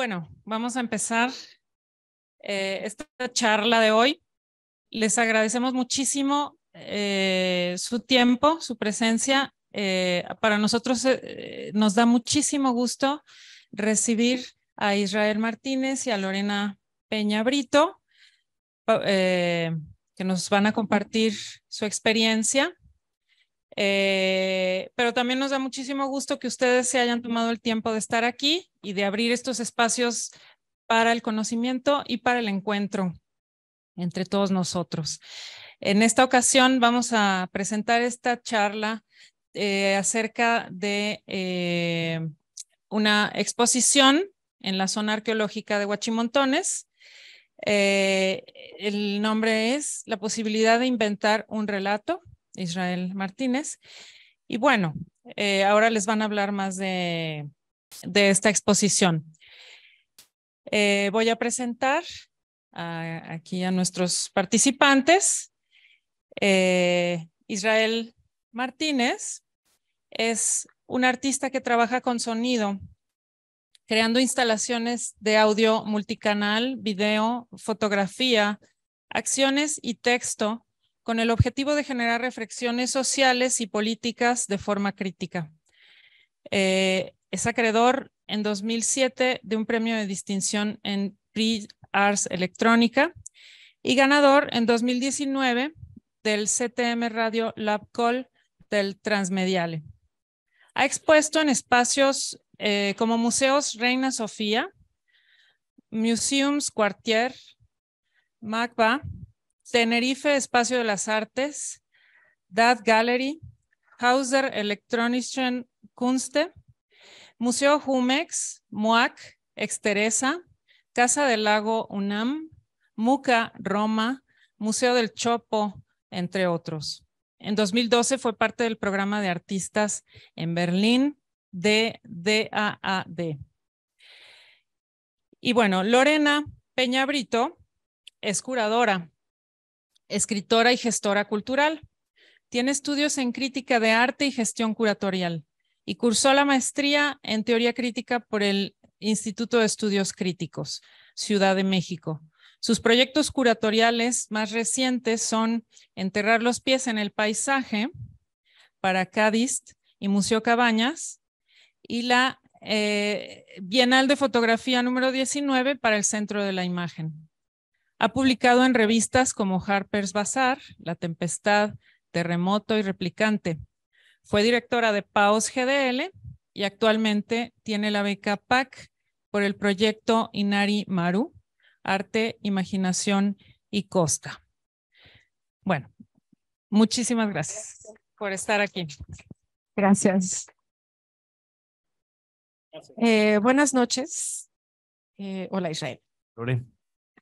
Bueno, vamos a empezar eh, esta charla de hoy. Les agradecemos muchísimo eh, su tiempo, su presencia. Eh, para nosotros nos da muchísimo gusto recibir a Israel Martínez y a Lorena Peña Brito, que nos van a compartir su experiencia eh, pero también nos da muchísimo gusto que ustedes se hayan tomado el tiempo de estar aquí y de abrir estos espacios para el conocimiento y para el encuentro entre todos nosotros. En esta ocasión vamos a presentar esta charla eh, acerca de eh, una exposición en la zona arqueológica de Huachimontones. el nombre es La posibilidad de inventar un relato, Israel Martínez. Y bueno, eh, ahora les van a hablar más de, esta exposición. Eh, voy a presentar aquí a nuestros participantes. Eh, Israel Martínez es un artista que trabaja con sonido, creando instalaciones de audio multicanal, video, fotografía, acciones y texto con el objetivo de generar reflexiones sociales y políticas de forma crítica. Eh, es acreedor en 2007 de un premio de distinción en pre Arts Electrónica y ganador en 2019 del CTM Radio Lab Call del Transmediale. Ha expuesto en espacios eh, como museos Reina Sofía, Museums Quartier, MACBA, Tenerife Espacio de las Artes, Dad Gallery, Hauser Elektronischen Kunste, Museo Jumex, MUAC, Exteresa, Casa del Lago UNAM, MUCA Roma, Museo del Chopo, entre otros. En 2012 fue parte del programa de artistas en Berlín de DAAD. Y bueno, Lorena Peñabrito es curadora escritora y gestora cultural. Tiene estudios en crítica de arte y gestión curatorial y cursó la maestría en teoría crítica por el Instituto de Estudios Críticos, Ciudad de México. Sus proyectos curatoriales más recientes son Enterrar los pies en el paisaje para Cádiz y Museo Cabañas y la eh, Bienal de Fotografía número 19 para el Centro de la Imagen. Ha publicado en revistas como Harper's Bazaar, La Tempestad, Terremoto y Replicante. Fue directora de PAOS GDL y actualmente tiene la beca PAC por el proyecto Inari Maru, Arte, Imaginación y Costa. Bueno, muchísimas gracias por estar aquí. Gracias. Eh, buenas noches. Eh, hola Israel.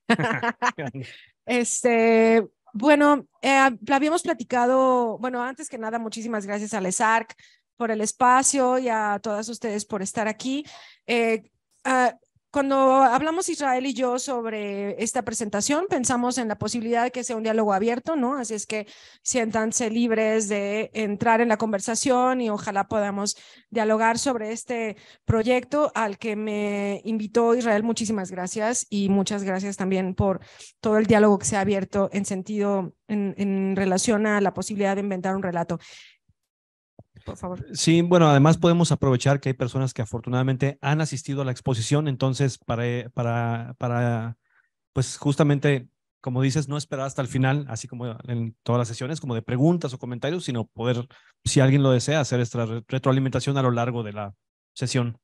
este, bueno, eh, habíamos platicado, bueno, antes que nada, muchísimas gracias a Lesarc por el espacio y a todas ustedes por estar aquí. Eh, ah, cuando hablamos Israel y yo sobre esta presentación, pensamos en la posibilidad de que sea un diálogo abierto, ¿no? Así es que siéntanse libres de entrar en la conversación y ojalá podamos dialogar sobre este proyecto al que me invitó Israel. Muchísimas gracias y muchas gracias también por todo el diálogo que se ha abierto en sentido, en, relación a la posibilidad de inventar un relato. Sí, bueno, además podemos aprovechar que hay personas que afortunadamente han asistido a la exposición, entonces eh, para, para, pues justamente, como dices, no esperar hasta el final, así como en todas las sesiones, como de preguntas o comentarios, sino poder, si alguien lo desea, hacer esta retroalimentación a lo largo de la sesión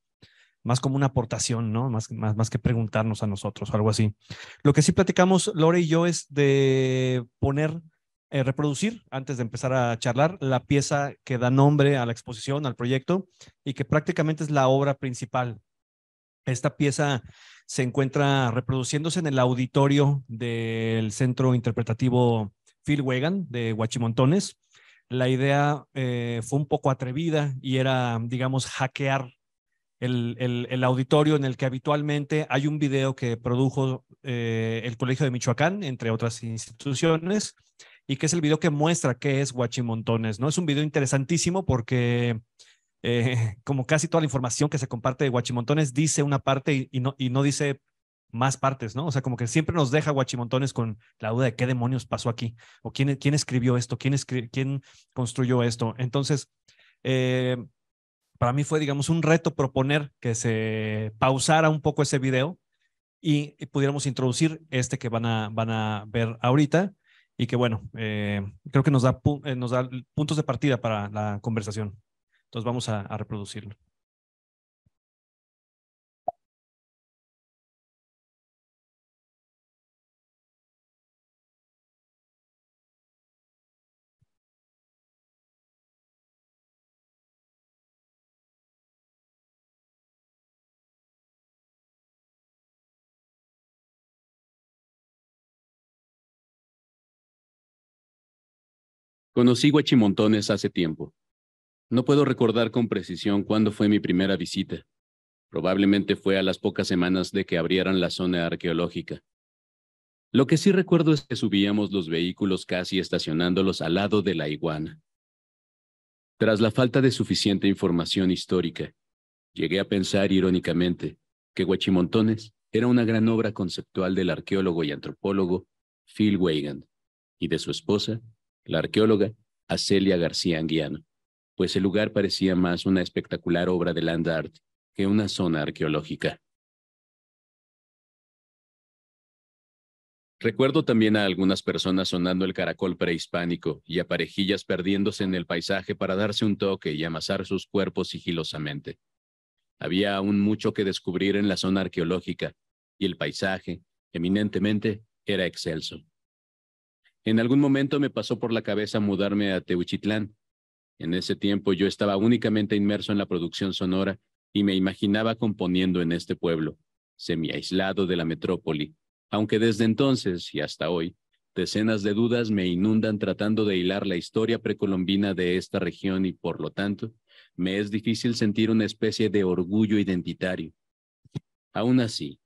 más como una aportación, ¿no? Más, más, más que preguntarnos a nosotros o algo así. Lo que sí platicamos, Lore y yo, es de poner eh, reproducir, antes de empezar a charlar, la pieza que da nombre a la exposición, al proyecto, y que prácticamente es la obra principal. Esta pieza se encuentra reproduciéndose en el auditorio del Centro Interpretativo Phil Wegan de Huachimontones. La idea eh, fue un poco atrevida y era, digamos, hackear el, auditorio en el que habitualmente hay un video que produjo eh, el Colegio de Michoacán, entre otras instituciones, y que es el video que muestra qué es Guachimontones, ¿no? Es un video interesantísimo porque eh, como casi toda la información que se comparte de Guachimontones dice una parte y, no, y no dice más partes, ¿no? O sea, como que siempre nos deja guachimontones con la duda de qué demonios pasó aquí, o quién, quién escribió esto, quién, quién construyó esto. Entonces, eh, para mí fue, digamos, un reto proponer que se pausara un poco ese video y, pudiéramos introducir este que van a, van a ver ahorita, y que bueno, eh, creo que nos da, eh, nos da puntos de partida para la conversación. Entonces vamos a reproducirlo. Conocí Guachimontones hace tiempo. No puedo recordar con precisión cuándo fue mi primera visita. Probablemente fue a las pocas semanas de que abrieran la zona arqueológica. Lo que sí recuerdo es que subíamos los vehículos casi estacionándolos al lado de la iguana. Tras la falta de suficiente información histórica, llegué a pensar irónicamente que Huachimontones era una gran obra conceptual del arqueólogo y antropólogo Phil Weigand y de su esposa la arqueóloga Acelia García Anguiano, pues el lugar parecía más una espectacular obra de land art que una zona arqueológica. Recuerdo también a algunas personas sonando el caracol prehispánico y a parejillas perdiéndose en el paisaje para darse un toque y amasar sus cuerpos sigilosamente. Había aún mucho que descubrir en la zona arqueológica, y el paisaje, eminentemente, era excelso. En algún momento me pasó por la cabeza mudarme a Teuchitlán. En ese tiempo yo estaba únicamente inmerso en la producción sonora y me imaginaba componiendo en este pueblo, semiaislado de la metrópoli, aunque desde entonces y hasta hoy, decenas de dudas me inundan tratando de hilar la historia precolombina de esta región y por lo tanto, me es difícil sentir una especie de orgullo identitario. Aún así,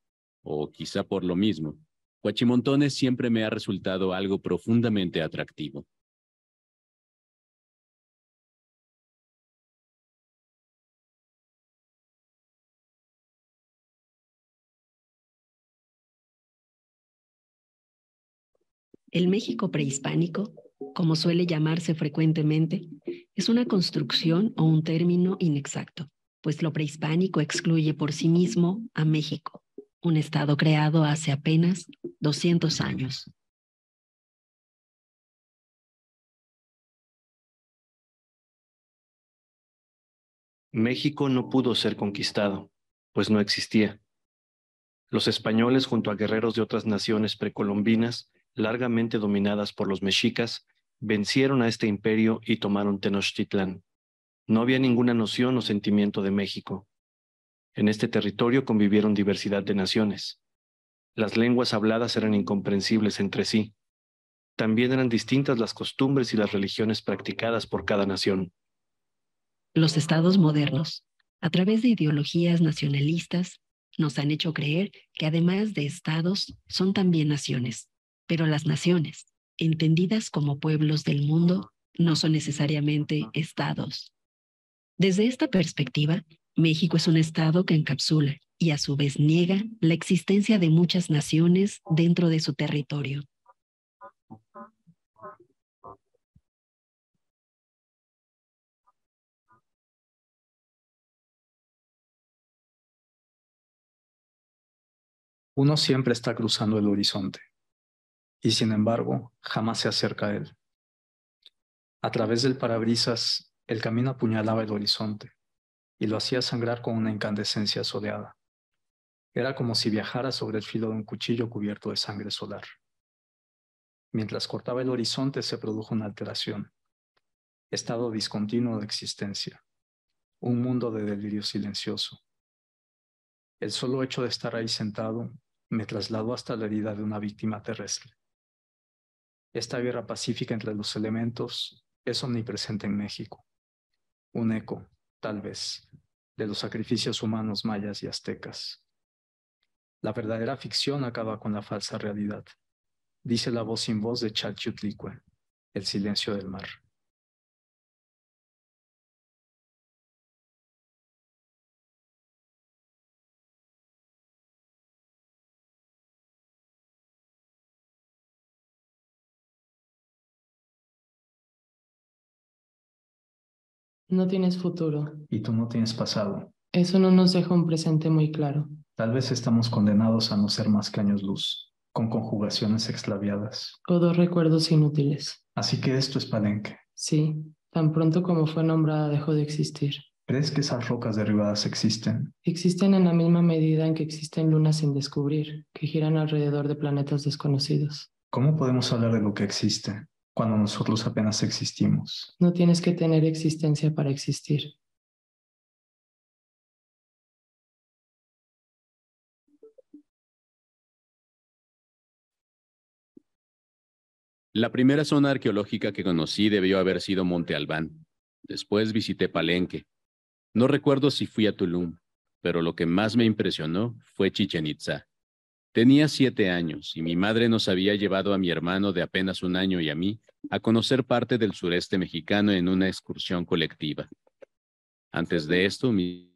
o quizá por lo mismo, Guachimontones siempre me ha resultado algo profundamente atractivo. El México prehispánico, como suele llamarse frecuentemente, es una construcción o un término inexacto, pues lo prehispánico excluye por sí mismo a México, un estado creado hace apenas 200 años. México no pudo ser conquistado, pues no existía. Los españoles, junto a guerreros de otras naciones precolombinas, largamente dominadas por los mexicas, vencieron a este imperio y tomaron Tenochtitlán. No había ninguna noción o sentimiento de México. En este territorio convivieron diversidad de naciones. Las lenguas habladas eran incomprensibles entre sí. También eran distintas las costumbres y las religiones practicadas por cada nación. Los estados modernos, a través de ideologías nacionalistas, nos han hecho creer que además de estados, son también naciones. Pero las naciones, entendidas como pueblos del mundo, no son necesariamente estados. Desde esta perspectiva, México es un Estado que encapsula y a su vez niega la existencia de muchas naciones dentro de su territorio. Uno siempre está cruzando el horizonte y sin embargo jamás se acerca a él. A través del parabrisas, el camino apuñalaba el horizonte y lo hacía sangrar con una incandescencia soleada. Era como si viajara sobre el filo de un cuchillo cubierto de sangre solar. Mientras cortaba el horizonte se produjo una alteración, estado discontinuo de existencia, un mundo de delirio silencioso. El solo hecho de estar ahí sentado me trasladó hasta la herida de una víctima terrestre. Esta guerra pacífica entre los elementos es omnipresente en México, un eco, tal vez, de los sacrificios humanos mayas y aztecas. La verdadera ficción acaba con la falsa realidad, dice la voz sin voz de Chalchutlicue, el silencio del mar. No tienes futuro. Y tú no tienes pasado. Eso no nos deja un presente muy claro. Tal vez estamos condenados a no ser más que años luz, con conjugaciones exlaviadas. O dos recuerdos inútiles. Así que esto es palenque. Sí, tan pronto como fue nombrada dejó de existir. ¿Crees que esas rocas derribadas existen? Existen en la misma medida en que existen lunas sin descubrir, que giran alrededor de planetas desconocidos. ¿Cómo podemos hablar de lo que existe? cuando nosotros apenas existimos. No tienes que tener existencia para existir. La primera zona arqueológica que conocí debió haber sido Monte Albán. Después visité Palenque. No recuerdo si fui a Tulum, pero lo que más me impresionó fue Chichen Itza. Tenía siete años y mi madre nos había llevado a mi hermano de apenas un año y a mí a conocer parte del sureste mexicano en una excursión colectiva. Antes de esto, mis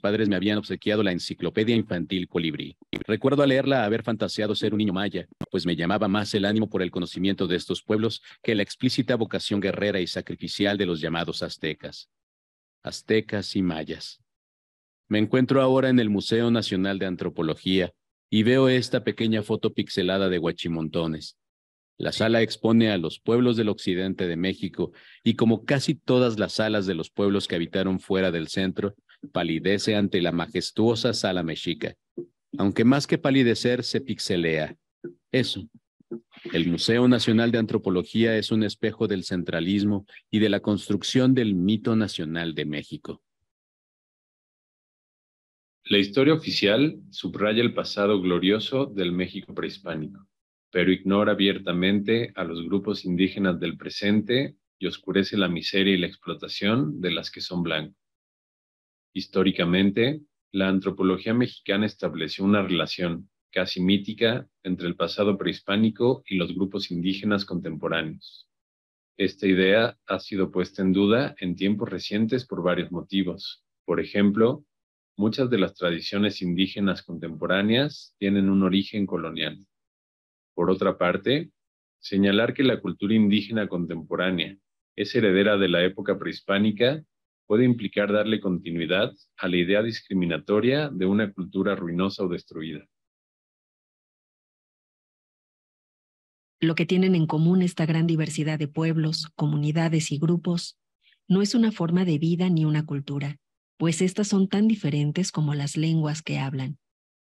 padres me habían obsequiado la enciclopedia infantil Colibrí. Recuerdo a leerla haber fantaseado ser un niño maya, pues me llamaba más el ánimo por el conocimiento de estos pueblos que la explícita vocación guerrera y sacrificial de los llamados aztecas. Aztecas y mayas. Me encuentro ahora en el Museo Nacional de Antropología y veo esta pequeña foto pixelada de Huachimontones. La sala expone a los pueblos del occidente de México y como casi todas las salas de los pueblos que habitaron fuera del centro, palidece ante la majestuosa sala mexica. Aunque más que palidecer, se pixelea. Eso. El Museo Nacional de Antropología es un espejo del centralismo y de la construcción del mito nacional de México. La historia oficial subraya el pasado glorioso del México prehispánico, pero ignora abiertamente a los grupos indígenas del presente y oscurece la miseria y la explotación de las que son blancos. Históricamente, la antropología mexicana estableció una relación casi mítica entre el pasado prehispánico y los grupos indígenas contemporáneos. Esta idea ha sido puesta en duda en tiempos recientes por varios motivos. Por ejemplo, Muchas de las tradiciones indígenas contemporáneas tienen un origen colonial. Por otra parte, señalar que la cultura indígena contemporánea es heredera de la época prehispánica puede implicar darle continuidad a la idea discriminatoria de una cultura ruinosa o destruida. Lo que tienen en común esta gran diversidad de pueblos, comunidades y grupos no es una forma de vida ni una cultura, pues estas son tan diferentes como las lenguas que hablan,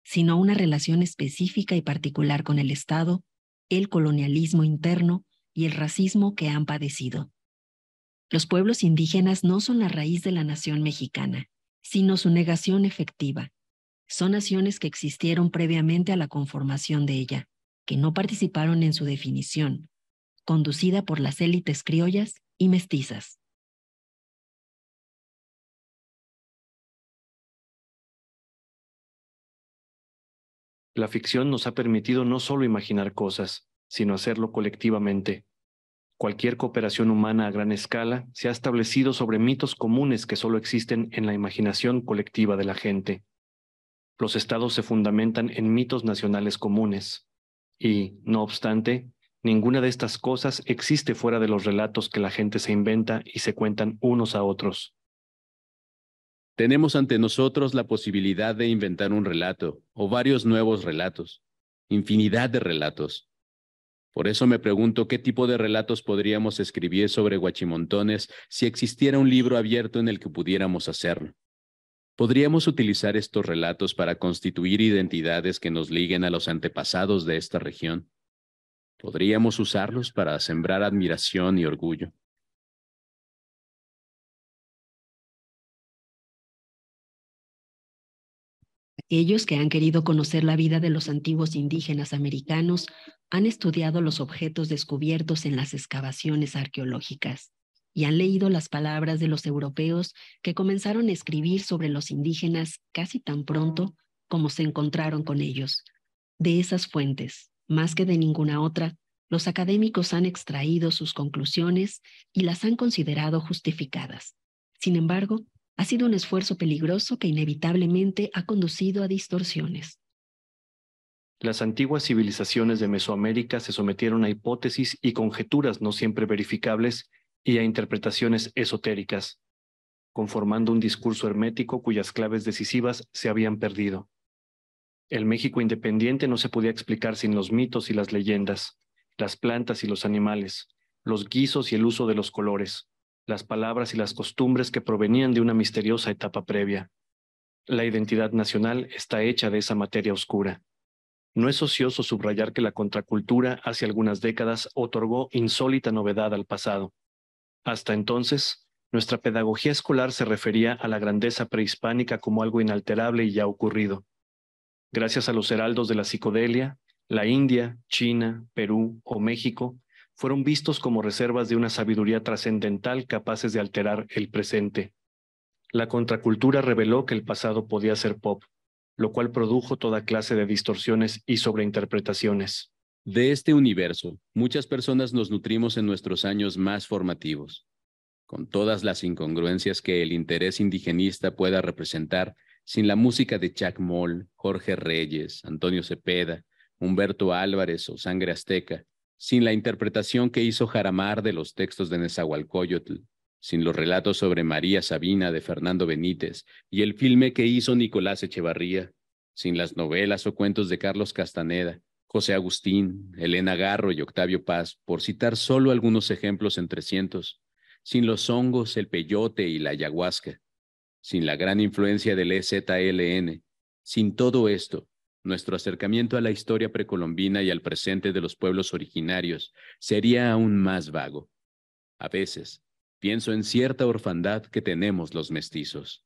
sino una relación específica y particular con el Estado, el colonialismo interno y el racismo que han padecido. Los pueblos indígenas no son la raíz de la nación mexicana, sino su negación efectiva. Son naciones que existieron previamente a la conformación de ella, que no participaron en su definición, conducida por las élites criollas y mestizas. La ficción nos ha permitido no solo imaginar cosas, sino hacerlo colectivamente. Cualquier cooperación humana a gran escala se ha establecido sobre mitos comunes que solo existen en la imaginación colectiva de la gente. Los estados se fundamentan en mitos nacionales comunes, y, no obstante, ninguna de estas cosas existe fuera de los relatos que la gente se inventa y se cuentan unos a otros. Tenemos ante nosotros la posibilidad de inventar un relato o varios nuevos relatos, infinidad de relatos. Por eso me pregunto qué tipo de relatos podríamos escribir sobre Guachimontones si existiera un libro abierto en el que pudiéramos hacerlo. Podríamos utilizar estos relatos para constituir identidades que nos liguen a los antepasados de esta región. Podríamos usarlos para sembrar admiración y orgullo. Ellos que han querido conocer la vida de los antiguos indígenas americanos han estudiado los objetos descubiertos en las excavaciones arqueológicas y han leído las palabras de los europeos que comenzaron a escribir sobre los indígenas casi tan pronto como se encontraron con ellos. De esas fuentes, más que de ninguna otra, los académicos han extraído sus conclusiones y las han considerado justificadas. Sin embargo, ha sido un esfuerzo peligroso que inevitablemente ha conducido a distorsiones. Las antiguas civilizaciones de Mesoamérica se sometieron a hipótesis y conjeturas no siempre verificables y a interpretaciones esotéricas, conformando un discurso hermético cuyas claves decisivas se habían perdido. El México independiente no se podía explicar sin los mitos y las leyendas, las plantas y los animales, los guisos y el uso de los colores, las palabras y las costumbres que provenían de una misteriosa etapa previa. La identidad nacional está hecha de esa materia oscura. No es ocioso subrayar que la contracultura hace algunas décadas otorgó insólita novedad al pasado. Hasta entonces, nuestra pedagogía escolar se refería a la grandeza prehispánica como algo inalterable y ya ocurrido. Gracias a los heraldos de la psicodelia, la India, China, Perú o México fueron vistos como reservas de una sabiduría trascendental capaces de alterar el presente. La contracultura reveló que el pasado podía ser pop, lo cual produjo toda clase de distorsiones y sobreinterpretaciones. De este universo, muchas personas nos nutrimos en nuestros años más formativos. Con todas las incongruencias que el interés indigenista pueda representar, sin la música de Chuck Moll, Jorge Reyes, Antonio Cepeda, Humberto Álvarez o Sangre Azteca, sin la interpretación que hizo Jaramar de los textos de Nezahualcóyotl, sin los relatos sobre María Sabina de Fernando Benítez y el filme que hizo Nicolás Echevarría, sin las novelas o cuentos de Carlos Castaneda, José Agustín, Elena Garro y Octavio Paz, por citar solo algunos ejemplos entre cientos, sin los hongos, el peyote y la ayahuasca, sin la gran influencia del EZLN, sin todo esto, nuestro acercamiento a la historia precolombina y al presente de los pueblos originarios sería aún más vago. A veces, pienso en cierta orfandad que tenemos los mestizos.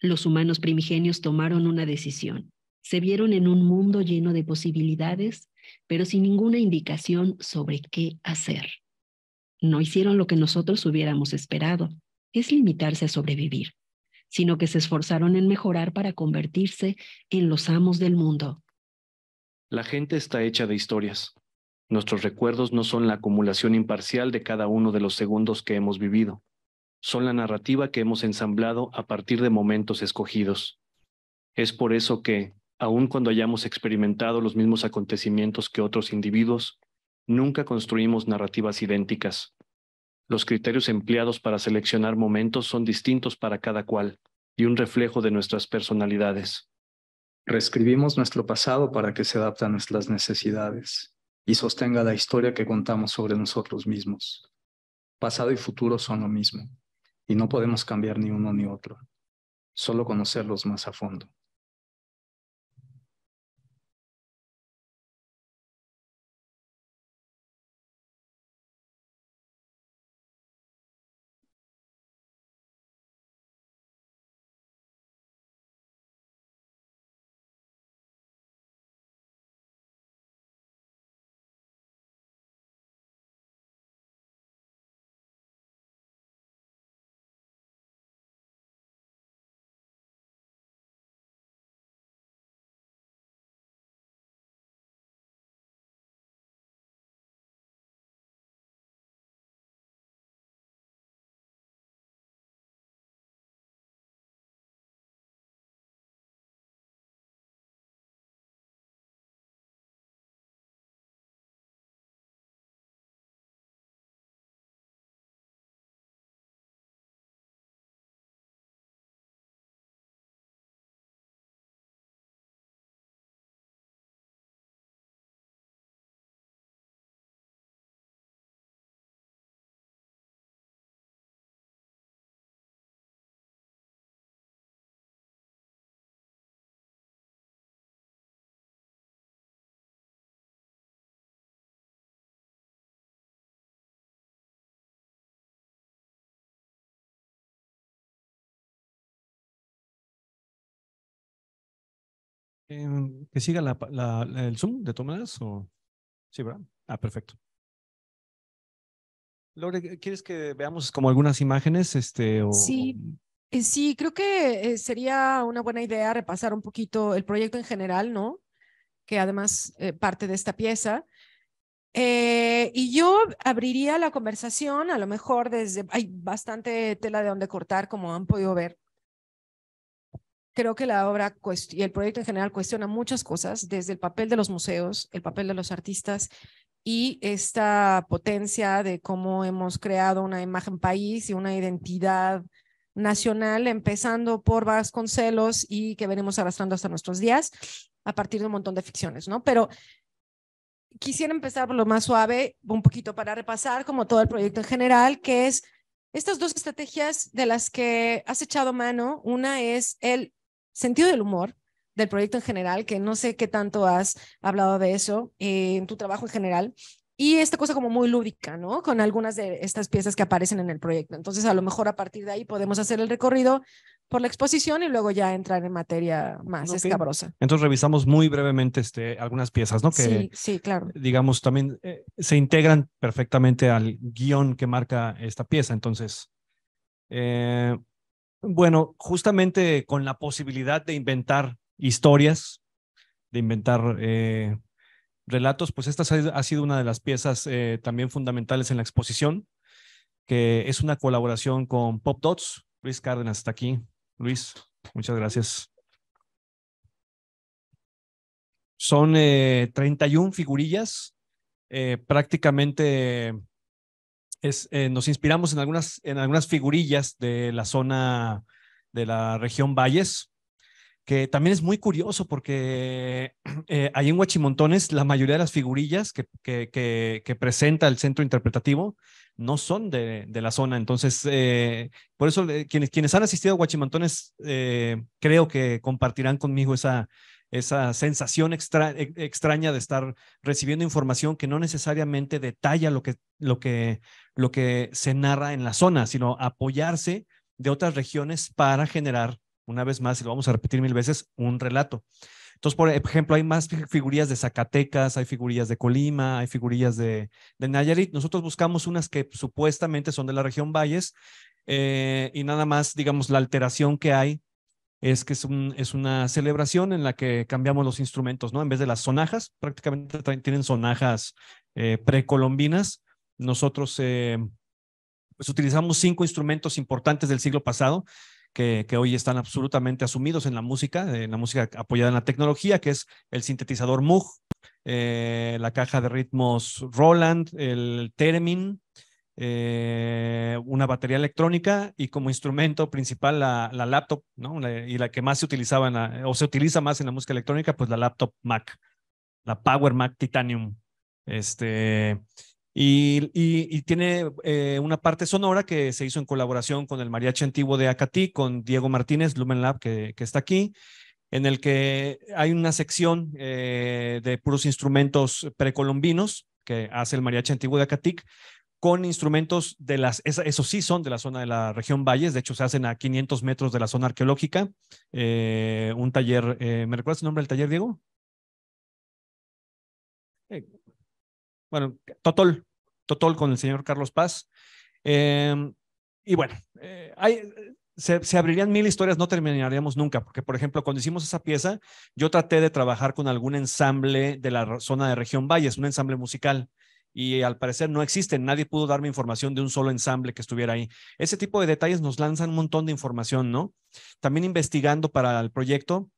Los humanos primigenios tomaron una decisión. Se vieron en un mundo lleno de posibilidades, pero sin ninguna indicación sobre qué hacer. No hicieron lo que nosotros hubiéramos esperado, es limitarse a sobrevivir, sino que se esforzaron en mejorar para convertirse en los amos del mundo. La gente está hecha de historias. Nuestros recuerdos no son la acumulación imparcial de cada uno de los segundos que hemos vivido, son la narrativa que hemos ensamblado a partir de momentos escogidos. Es por eso que, aun cuando hayamos experimentado los mismos acontecimientos que otros individuos, nunca construimos narrativas idénticas. Los criterios empleados para seleccionar momentos son distintos para cada cual y un reflejo de nuestras personalidades. Reescribimos nuestro pasado para que se adapte a nuestras necesidades y sostenga la historia que contamos sobre nosotros mismos. Pasado y futuro son lo mismo, y no podemos cambiar ni uno ni otro, solo conocerlos más a fondo. Em, ¿Que siga el Zoom de Tomás? O... Sí, ¿verdad? Ah, perfecto. Lore, ¿quieres que veamos como algunas imágenes? Este, Sí, eh, sí, creo que eh, sería una buena idea repasar un poquito el proyecto en general, ¿no? Que además eh, parte de esta pieza. y yo abriría la conversación, a lo mejor desde, hay bastante tela de donde cortar, como han podido ver. Creo que la obra y el proyecto en general cuestiona muchas cosas, desde el papel de los museos, el papel de los artistas y esta potencia de cómo hemos creado una imagen país y una identidad nacional, empezando por Vasconcelos y que venimos arrastrando hasta nuestros días a partir de un montón de ficciones, ¿no? Pero quisiera empezar por lo más suave, un poquito para repasar como todo el proyecto en general, que es estas dos estrategias de las que has echado mano. Una es el sentido del humor del proyecto en general, que no sé qué tanto has hablado de eso eh, en tu trabajo en general, y esta cosa como muy lúdica, ¿no? Con algunas de estas piezas que aparecen en el proyecto. Entonces, a lo mejor a partir de ahí podemos hacer el recorrido por la exposición y luego ya entrar en materia más escabrosa. Entonces revisamos muy brevemente este, algunas piezas, ¿no? Que, sí, sí, claro. Digamos, también eh, se integran perfectamente al guión que marca esta pieza. Entonces, eh, bueno, justamente con la posibilidad de inventar historias, de inventar eh, relatos, pues esta ha sido una de las piezas eh, también fundamentales en la exposición, que es una colaboración con Pop Dots. Luis Cárdenas está aquí. Luis, muchas gracias. Son 31 eh, figurillas, prácticamente eh, nos inspiramos en algunas, en algunas figurillas de la zona de la región Valles, que también es muy curioso porque eh, ahí en Huachimontones la mayoría de las figurillas que, que, presenta el centro interpretativo no son de, la zona. Entonces, eh, por eso eh, quienes, quienes han asistido a Huachimontones creo que compartirán conmigo esa, esa sensación extra, e, extraña de estar recibiendo información que no necesariamente detalla lo que, lo que, lo que se narra en la zona, sino apoyarse de otras regiones para generar, una vez más, y lo vamos a repetir mil veces, un relato. Entonces, por ejemplo, hay más figurillas de Zacatecas, hay figurillas de Colima, hay figurillas de, de Nayarit. Nosotros buscamos unas que supuestamente son de la región Valles eh, y nada más, digamos, la alteración que hay es que es, una celebración en la que cambiamos los instrumentos, ¿no? En vez de las sonajas, prácticamente tienen sonajas eh, precolombinas nosotros eh, pues, utilizamos cinco instrumentos importantes del siglo pasado que, que, hoy están absolutamente asumidos en la música, eh, en la música apoyada en la tecnología, que es el sintetizador Moog, eh, la caja de ritmos Roland, el Theremin, una batería electrónica y como instrumento principal la, laptop, ¿no? y la que más se utilizaba o se utiliza más en la música electrónica, pues la laptop Mac, la Power Mac Titanium. Este, y, tiene eh, una parte sonora que se hizo en colaboración con el mariachi antiguo de Acatí, con Diego Martínez, Lumen Lab, que, está aquí, en el que hay una sección eh, de puros instrumentos precolombinos que hace el mariachi antiguo de Acatic con instrumentos de las, esos sí son de la zona de la región Valles, de hecho se hacen a 500 metros de la zona arqueológica, eh, un taller, ¿me recuerdas el nombre del taller, Diego? bueno, Totol, Totol con el señor Carlos Paz. Eh, y bueno, eh, hay, se, abrirían mil historias, no terminaríamos nunca, porque por ejemplo, cuando hicimos esa pieza, yo traté de trabajar con algún ensamble de la zona de región Valles, un ensamble musical, y al parecer no existe, nadie pudo darme información de un solo ensamble que estuviera ahí. Ese tipo de detalles nos lanzan un montón de información, ¿no? También investigando para el proyecto,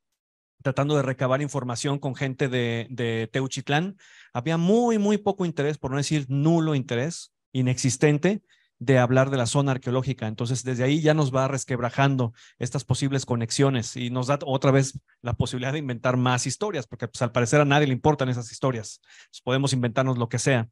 tratando de recabar información con gente de, Teuchitlán. Había muy, muy poco interés, por no decir nulo interés, inexistente, de hablar de la zona arqueológica. Entonces, desde ahí ya nos va resquebrajando estas posibles conexiones y nos da otra vez la posibilidad de inventar más historias, porque pues, al parecer a nadie le importan esas historias. podemos inventarnos lo que sea.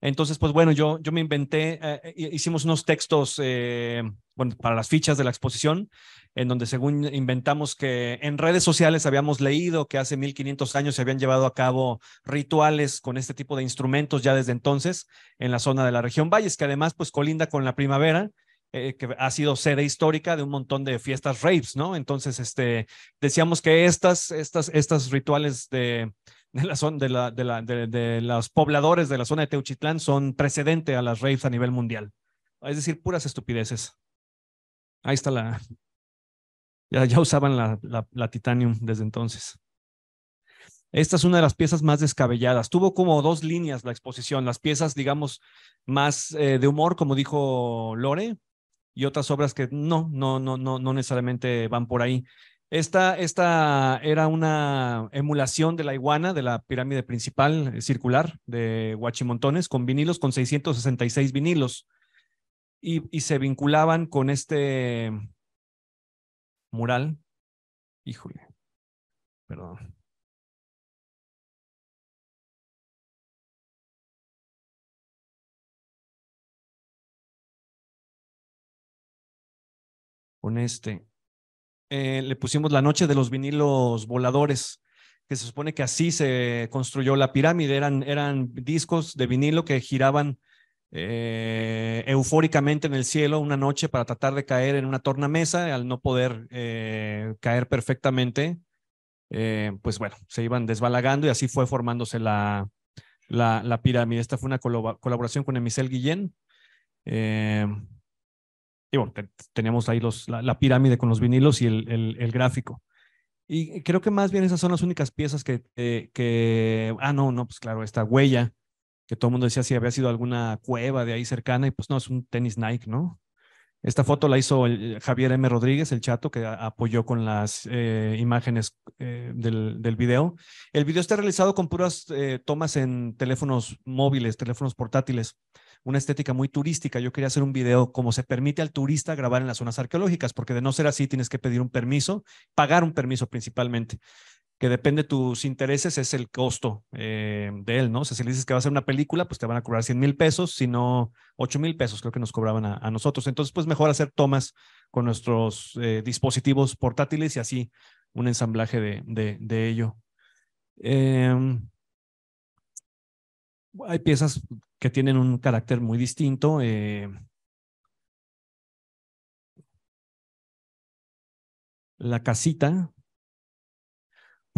Entonces, pues bueno, yo, yo me inventé, eh, eh, hicimos unos textos, eh, bueno, para las fichas de la exposición, en donde según inventamos que en redes sociales habíamos leído que hace 1500 años se habían llevado a cabo rituales con este tipo de instrumentos ya desde entonces en la zona de la región Valles, que además pues colinda con la primavera, que ha sido sede histórica de un montón de fiestas raves, ¿no? Entonces, este, decíamos que estas, estas, estas rituales de de, la de, la, de, la, los pobladores de la zona de Teuchitlán son precedente a las raves a nivel mundial. Es decir, puras estupideces. Ahí está la... Ya, usaban la, titanium desde entonces. Esta es una de las piezas más descabelladas. Tuvo como dos líneas la exposición, las piezas, digamos, más eh, de humor, como dijo Lore, y otras obras que no, no, no, no, no necesariamente van por ahí. Esta, esta, era una emulación de la iguana de la pirámide principal eh, circular de Huachimontones con vinilos, con 666 vinilos. Y, y se vinculaban con este mural. Híjole, perdón. Con este. Eh, le pusimos la noche de los vinilos voladores, que se supone que así se construyó la pirámide. Eran, discos de vinilo que giraban eh, eufóricamente en el cielo una noche para tratar de caer en una tornamesa, al no poder eh, caer perfectamente, pues bueno, se iban desbalagando y así fue formándose la, la, la pirámide. Esta fue una colaboración con Emisel Guillén y bueno, teníamos ahí los, la, pirámide con los vinilos y el, el, gráfico. Y creo que más bien esas son las únicas piezas que, que ah, no, no, pues claro, esta huella, que todo el mundo decía si había sido alguna cueva de ahí cercana, y pues no, es un tenis Nike, ¿no? Esta foto la hizo Javier M. Rodríguez, el chato, que apoyó con las eh, imágenes eh, del, video. El video está realizado con puras eh, tomas en teléfonos móviles, teléfonos portátiles, una estética muy turística. Yo quería hacer un video como se permite al turista grabar en las zonas arqueológicas, porque de no ser así tienes que pedir un permiso, pagar un permiso principalmente que depende de tus intereses, es el costo eh, de él, ¿no? O sea, si le dices que va a ser una película, pues te van a cobrar 100 mil pesos, si no 8 mil pesos, creo que nos cobraban a, nosotros. Entonces, pues mejor hacer tomas con nuestros eh, dispositivos portátiles y así un ensamblaje de, ello. Em, hay piezas que tienen un carácter muy distinto. Eh, la casita,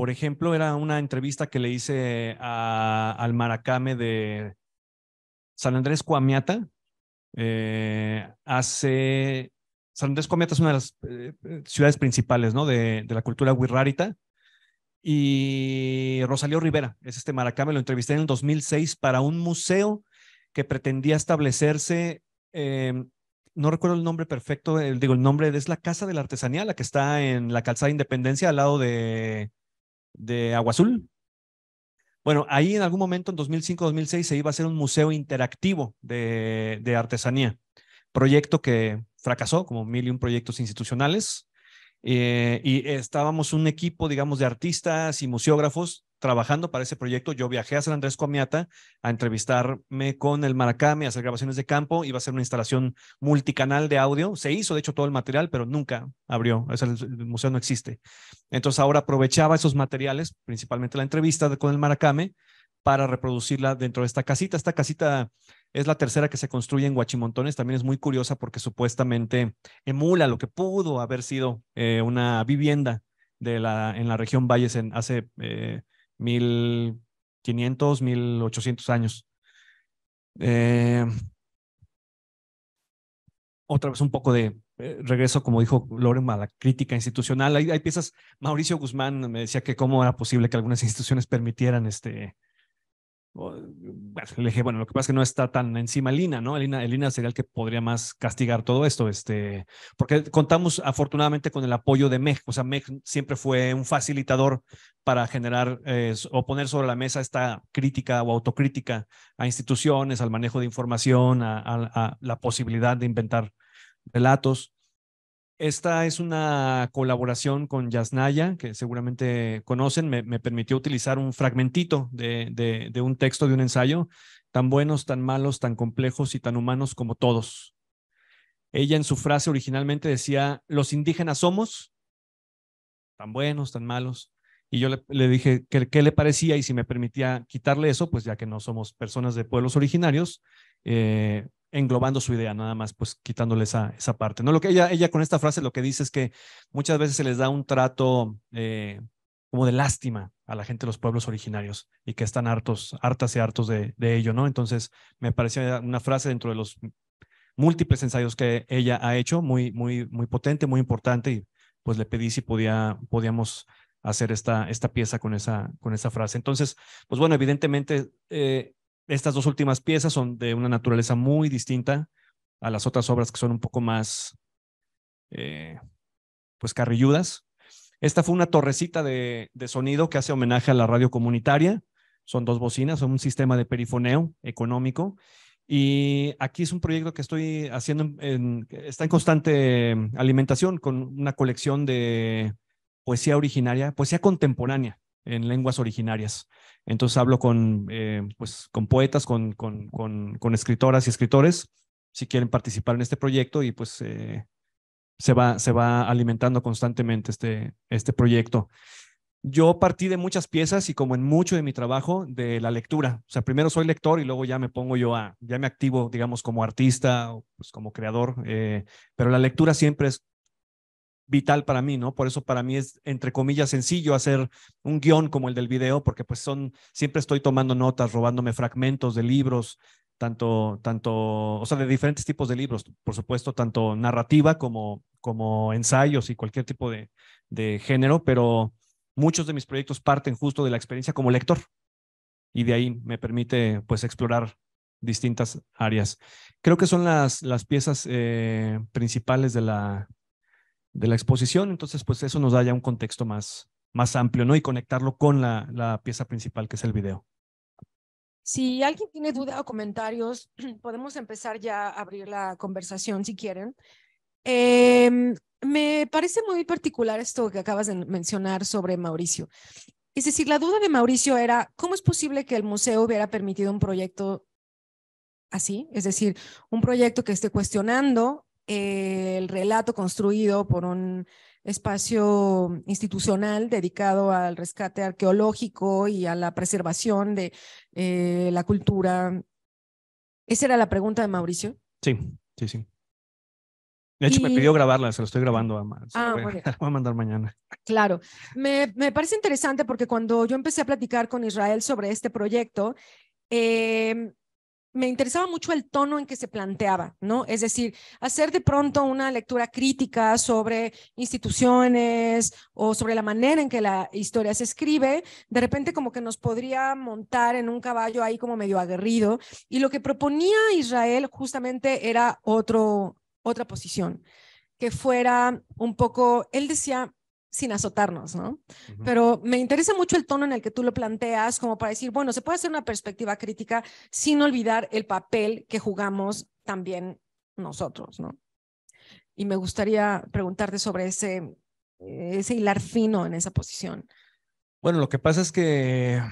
por ejemplo, era una entrevista que le hice al Maracame de San Andrés Cuamiata. Eh, hace. San Andrés Cuamiata es una de las eh, eh, ciudades principales ¿no? de, la cultura wirrárita. Y Rosalío Rivera, es este Maracame, lo entrevisté en el 2006 para un museo que pretendía establecerse. Em, no recuerdo el nombre perfecto, digo, el nombre es la Casa de la Artesanía, la que está en la Calzada Independencia, al lado de de Agua Azul. Bueno, ahí en algún momento, en 2005-2006, se iba a hacer un museo interactivo de, de artesanía, proyecto que fracasó, como mil y un proyectos institucionales, eh, y estábamos un equipo, digamos, de artistas y museógrafos trabajando para ese proyecto. Yo viajé a San Andrés Coamiata a entrevistarme con el Maracame, a hacer grabaciones de campo. Iba a ser una instalación multicanal de audio. Se hizo, de hecho, todo el material, pero nunca abrió. el, museo no existe. Entonces ahora aprovechaba esos materiales, principalmente la entrevista con el Maracame, para reproducirla dentro de esta casita. Esta casita es la tercera que se construye en Guachimontones. También es muy curiosa porque supuestamente emula lo que pudo haber sido eh, una vivienda en la región Valles en, hace eh, 1500, 1800 años. Eh, otra vez un poco de eh, regreso, como dijo Lorem, a la crítica institucional. Hay, hay, piezas, Mauricio Guzmán me decía que cómo era posible que algunas instituciones permitieran este, bueno, pues, le dije, bueno, lo que pasa es que no está tan encima Lina, ¿no? Lina, Lina sería el que podría más castigar todo esto, este, porque contamos afortunadamente con el apoyo de MEG, o sea, MEG siempre fue un facilitador para generar eh, o poner sobre la mesa esta crítica o autocrítica a instituciones, al manejo de información, a la posibilidad de inventar relatos. Esta es una colaboración con Yasnaya, que seguramente conocen. Me, permitió utilizar un fragmentito de, un texto, de un ensayo, tan buenos, tan malos, tan complejos y tan humanos como todos. Ella en su frase originalmente decía, los indígenas somos tan buenos, tan malos. Y yo le, dije qué le parecía y si me permitía quitarle eso, pues ya que no somos personas de pueblos originarios, eh, englobando su idea, nada más pues quitándole esa, esa parte. ¿no? Lo que ella, ella con esta frase lo que dice es que muchas veces se les da un trato eh, como de lástima a la gente de los pueblos originarios y que están hartos, hartas y hartos de, ello, ¿no? Entonces me parecía una frase dentro de los múltiples ensayos que ella ha hecho, muy, muy, muy potente, muy importante, y pues le pedí si podía, podíamos hacer esta, esta pieza con esa, con esa frase. Entonces, pues bueno, evidentemente eh, estas dos últimas piezas son de una naturaleza muy distinta a las otras obras que son un poco más, eh, pues, carrilludas. Esta fue una torrecita de, sonido que hace homenaje a la radio comunitaria. Son dos bocinas, son un sistema de perifoneo económico. Y aquí es un proyecto que estoy haciendo, está en constante alimentación con una colección de poesía originaria, poesía contemporánea, en lenguas originarias. Entonces hablo con, eh, pues, con poetas, con, con, escritoras y escritores, si quieren participar en este proyecto y pues eh, se, va, se va alimentando constantemente este, este proyecto. Yo partí de muchas piezas y como en mucho de mi trabajo, de la lectura. O sea, primero soy lector y luego ya me pongo yo a, ya me activo, digamos, como artista, pues como creador, eh, pero la lectura siempre es vital para mí, ¿no? Por eso para mí es, entre comillas, sencillo hacer un guión como el del video, porque pues son, siempre estoy tomando notas, robándome fragmentos de libros, tanto, tanto, o sea, de diferentes tipos de libros, por supuesto, tanto narrativa como, como ensayos y cualquier tipo de, de género, pero muchos de mis proyectos parten justo de la experiencia como lector y de ahí me permite pues explorar distintas áreas. Creo que son las, las piezas eh, principales de la, de la exposición. Entonces, pues eso nos da ya un contexto más, más amplio, ¿no? Y conectarlo con la, la pieza principal, que es el video. Si alguien tiene duda o comentarios, podemos empezar ya a abrir la conversación si quieren. Em, me parece muy particular esto que acabas de mencionar sobre Mauricio. Es decir, la duda de Mauricio era, ¿cómo es posible que el museo hubiera permitido un proyecto así? Es decir, un proyecto que esté cuestionando el relato construido por un espacio institucional dedicado al rescate arqueológico y a la preservación de eh, la cultura. ¿Esa era la pregunta de Mauricio? Sí, sí, sí. De hecho, me pidió grabarla, se lo estoy grabando a, ah, voy, voy, a mandar mañana. Claro, me, me, parece interesante porque cuando yo empecé a platicar con Israel sobre este proyecto, eh, me interesaba mucho el tono en que se planteaba, ¿no? Es decir, hacer de pronto una lectura crítica sobre instituciones o sobre la manera en que la historia se escribe, de repente como que nos podría montar en un caballo ahí como medio aguerrido. Y lo que proponía Israel justamente era otro, otra posición, que fuera un poco, él decía, sin azotarnos, ¿no? Pero me interesa mucho el tono en el que tú lo planteas, como para decir, bueno, se puede hacer una perspectiva crítica sin olvidar el papel que jugamos también nosotros, ¿no? Y me gustaría preguntarte sobre ese, ese hilar fino en esa posición. Bueno, lo que pasa es que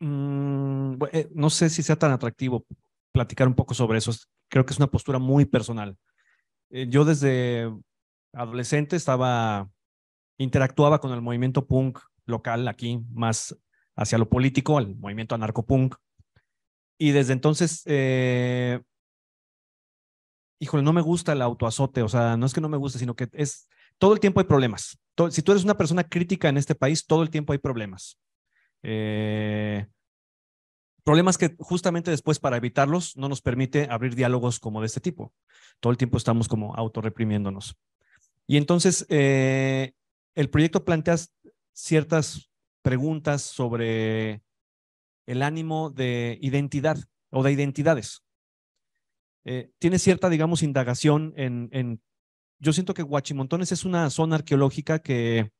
mm, eh, no sé si sea tan atractivo platicar un poco sobre eso. Creo que es una postura muy personal. Eh, yo desde adolescente estaba interactuaba con el movimiento punk local aquí, más hacia lo político, el movimiento anarcopunk. Y desde entonces, eh, híjole, no me gusta el autoazote, o sea, no es que no me guste, sino que es, todo el tiempo hay problemas. si tú eres una persona crítica en este país, todo el tiempo hay problemas. Eh, problemas que justamente después para evitarlos no nos permite abrir diálogos como de este tipo. Todo el tiempo estamos como autorreprimiéndonos. Y entonces, eh, el proyecto plantea ciertas preguntas sobre el ánimo de identidad o de identidades. Eh, tiene cierta, digamos, indagación en, Yo siento que Huachimontones es una zona arqueológica que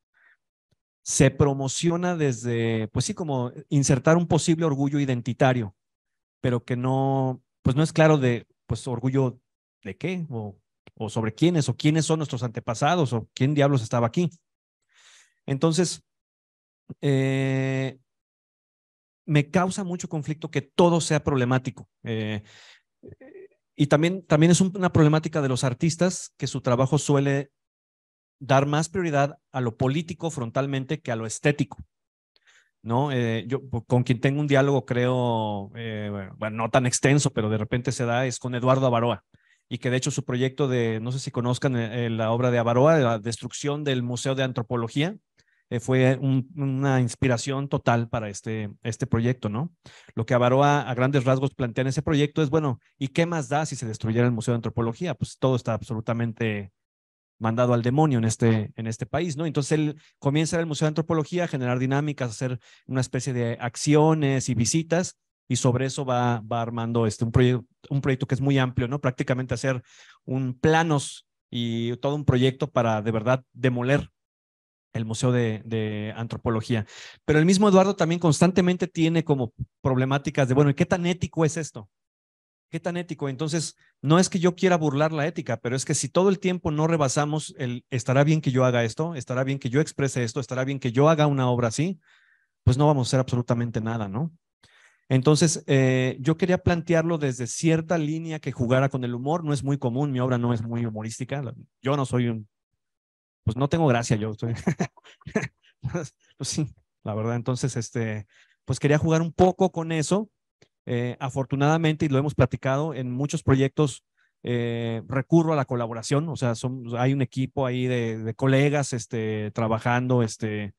se promociona desde, pues sí, como insertar un posible orgullo identitario, pero que no, pues no es claro de, pues, orgullo de qué, o sobre quiénes, o quiénes son nuestros antepasados, o quién diablos estaba aquí. Entonces, eh, me causa mucho conflicto que todo sea problemático. Eh, y también, también es una problemática de los artistas que su trabajo suele dar más prioridad a lo político frontalmente que a lo estético. ¿no? Eh, yo con quien tengo un diálogo, creo, bueno, no tan extenso, pero de repente se da, es con Eduardo Avaroa, y que de hecho su proyecto de, no sé si conozcan la obra de Avaroa, la destrucción del Museo de Antropología, eh, fue una inspiración total para este, este proyecto, ¿no? Lo que Avaroa a grandes rasgos plantea en ese proyecto es, bueno, ¿y qué más da si se destruyera el Museo de Antropología? Pues todo está absolutamente mandado al demonio en este, en este país, ¿no? Entonces él comienza el Museo de Antropología a generar dinámicas, hacer una especie de acciones y visitas, y sobre eso va, va armando este, un, proyecto, un proyecto que es muy amplio, ¿no? Prácticamente hacer un planos y todo un proyecto para de verdad demoler el Museo de, Antropología. Pero el mismo Eduardo también constantemente tiene como problemáticas de, bueno, ¿y qué tan ético es esto? ¿Qué tan ético? Entonces, no es que yo quiera burlar la ética, pero es que si todo el tiempo no rebasamos el, estará bien que yo haga esto, estará bien que yo exprese esto, estará bien que yo haga una obra así, pues no vamos a hacer absolutamente nada, ¿no? Entonces, eh, yo quería plantearlo desde cierta línea que jugara con el humor. No es muy común, mi obra no es muy humorística. Yo no soy un pues no tengo gracia yo. Estoy... Pues, pues, sí, la verdad. Entonces, este, pues quería jugar un poco con eso. Eh, afortunadamente, y lo hemos platicado, en muchos proyectos eh, recurro a la colaboración, o sea, pues, hay un equipo ahí de, colegas este, trabajando, este,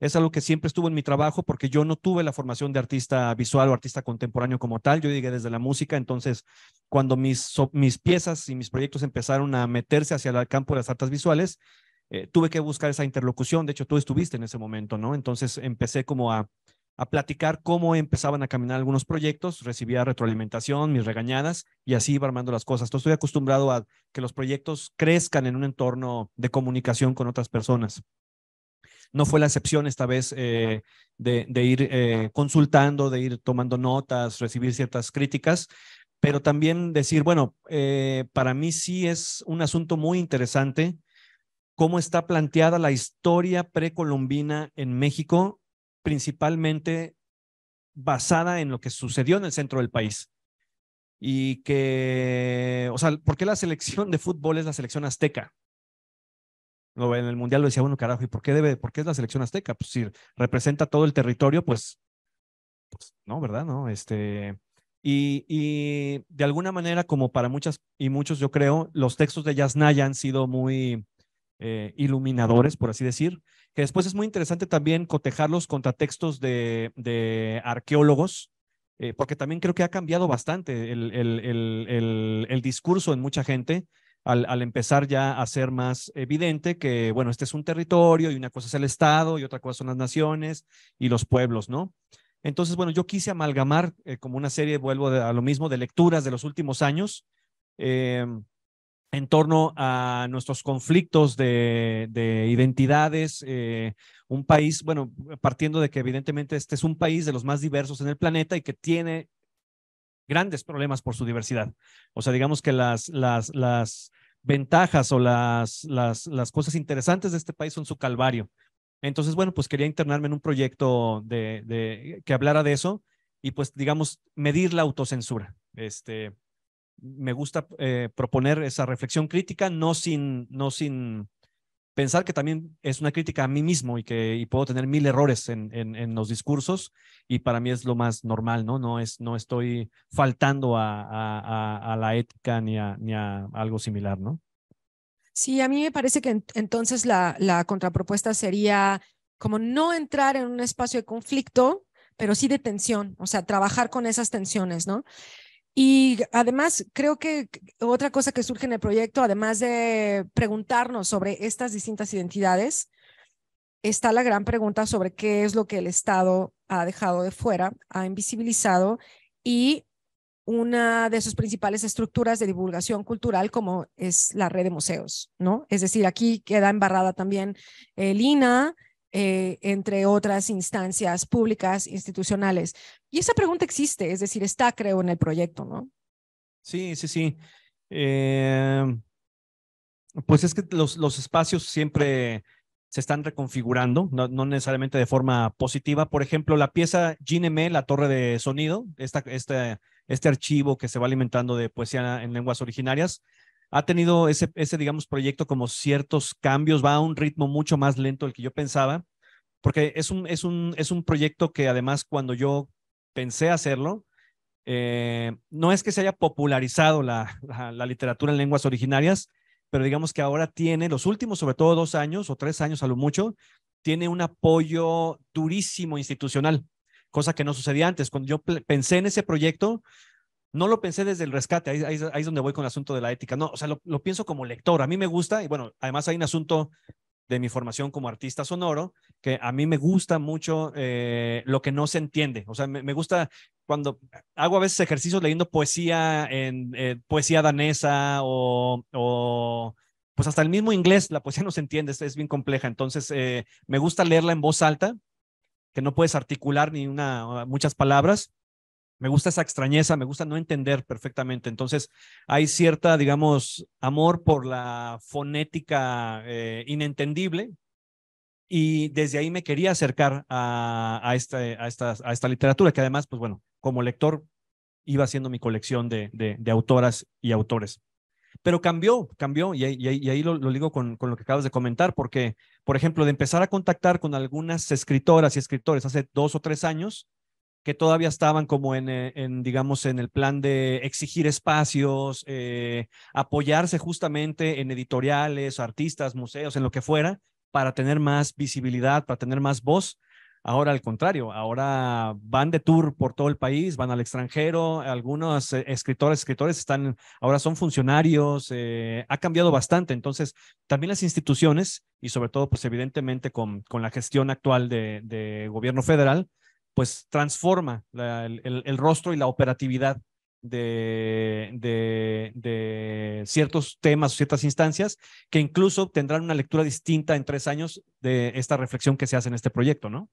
es algo que siempre estuvo en mi trabajo porque yo no tuve la formación de artista visual o artista contemporáneo como tal, yo llegué desde la música, entonces cuando mis, mis piezas y mis proyectos empezaron a meterse hacia el campo de las artes visuales, eh, tuve que buscar esa interlocución, de hecho tú estuviste en ese momento, ¿no? Entonces empecé como a, a platicar cómo empezaban a caminar algunos proyectos, recibía retroalimentación, mis regañadas y así iba armando las cosas. Entonces estoy acostumbrado a que los proyectos crezcan en un entorno de comunicación con otras personas. No fue la excepción esta vez eh, de, de, ir eh, consultando, de ir tomando notas, recibir ciertas críticas, pero también decir, bueno, para mí sí es un asunto muy interesante cómo está planteada la historia precolombina en México, principalmente basada en lo que sucedió en el centro del país. Y que, o sea, ¿por qué la selección de fútbol es la selección azteca? En el Mundial lo decía uno, carajo, ¿y por qué, debe, por qué es la selección azteca? Pues si representa todo el territorio, pues, pues no, ¿verdad? No, este, y, y, de alguna manera, como para muchas y muchos, yo creo, los textos de Yasnaya han sido muy eh, iluminadores, por así decir, que después es muy interesante también cotejarlos contra textos de, arqueólogos, eh, porque también creo que ha cambiado bastante el, el, discurso en mucha gente. Al, empezar ya a ser más evidente que, bueno, este es un territorio y una cosa es el Estado y otra cosa son las naciones y los pueblos, ¿no? Entonces, bueno, yo quise amalgamar eh, como una serie, vuelvo a lo mismo, de lecturas de los últimos años, eh, en torno a nuestros conflictos de, identidades, eh, un país, bueno, partiendo de que evidentemente este es un país de los más diversos en el planeta y que tiene grandes problemas por su diversidad. O sea, digamos que las, las, ventajas o las, las, cosas interesantes de este país son su calvario. Entonces, bueno, pues quería internarme en un proyecto que hablara de eso y pues, digamos, medir la autocensura. Este, me gusta eh, proponer esa reflexión crítica, no sin, no sin pensar que también es una crítica a mí mismo y que y puedo tener mil errores en, en, los discursos y para mí es lo más normal, ¿no? No, es, no estoy faltando a, a, la ética ni a, ni a algo similar, ¿no? Sí, a mí me parece que entonces la, la contrapropuesta sería como no entrar en un espacio de conflicto, pero sí de tensión, o sea, trabajar con esas tensiones, ¿no? Y además, creo que otra cosa que surge en el proyecto, además de preguntarnos sobre estas distintas identidades, está la gran pregunta sobre qué es lo que el Estado ha dejado de fuera, ha invisibilizado y una de sus principales estructuras de divulgación cultural como es la red de museos, ¿no? Es decir, aquí queda embarrada también el eh, INA, eh, entre otras instancias públicas, institucionales. Y esa pregunta existe, es decir, está, creo, en el proyecto, ¿no? Sí, sí, sí. Eh, pues es que los, espacios siempre se están reconfigurando, no, necesariamente de forma positiva. Por ejemplo, la pieza Gineme, la torre de sonido, este archivo que se va alimentando de poesía en lenguas originarias, ha tenido ese, ese, digamos, proyecto como ciertos cambios, va a un ritmo mucho más lento del que yo pensaba, porque es un, es un, es un proyecto que además cuando yo pensé hacerlo, eh, no es que se haya popularizado la, la, la, literatura en lenguas originarias, pero digamos que ahora tiene, los últimos, sobre todo dos años o tres años a lo mucho, tiene un apoyo durísimo institucional, cosa que no sucedía antes. Cuando yo pensé en ese proyecto, no lo pensé desde el rescate, ahí, ahí, es donde voy con el asunto de la ética, no, o sea, lo, pienso como lector, a mí me gusta, y bueno, además hay un asunto de mi formación como artista sonoro, que a mí me gusta mucho eh, lo que no se entiende, o sea, me, gusta cuando hago a veces ejercicios leyendo poesía en eh, poesía danesa o, pues hasta el mismo inglés, la poesía no se entiende, es, es bien compleja, entonces eh, me gusta leerla en voz alta, que no puedes articular ni una, muchas palabras, me gusta esa extrañeza, me gusta no entender perfectamente. Entonces, hay cierta, digamos, amor por la fonética eh, inentendible y desde ahí me quería acercar a, esta, a, esta, a, esta, literatura, que además, pues bueno, como lector iba haciendo mi colección de, autoras y autores. Pero cambió, cambió, y, ahí lo, digo con, con, lo que acabas de comentar, porque, por ejemplo, de empezar a contactar con algunas escritoras y escritores hace dos o tres años, que todavía estaban como eh, en, digamos, en el plan de exigir espacios, eh, apoyarse justamente en editoriales, artistas, museos, en lo que fuera, para tener más visibilidad, para tener más voz. Ahora al contrario, ahora van de tour por todo el país, van al extranjero, algunos eh, escritores, escritores están, ahora son funcionarios, ha cambiado bastante. Entonces, también las instituciones, y sobre todo, pues evidentemente con, con la gestión actual de, de gobierno federal, pues transforma el, rostro y la operatividad de, de, de ciertos temas o ciertas instancias que incluso tendrán una lectura distinta en tres años de esta reflexión que se hace en este proyecto, ¿no?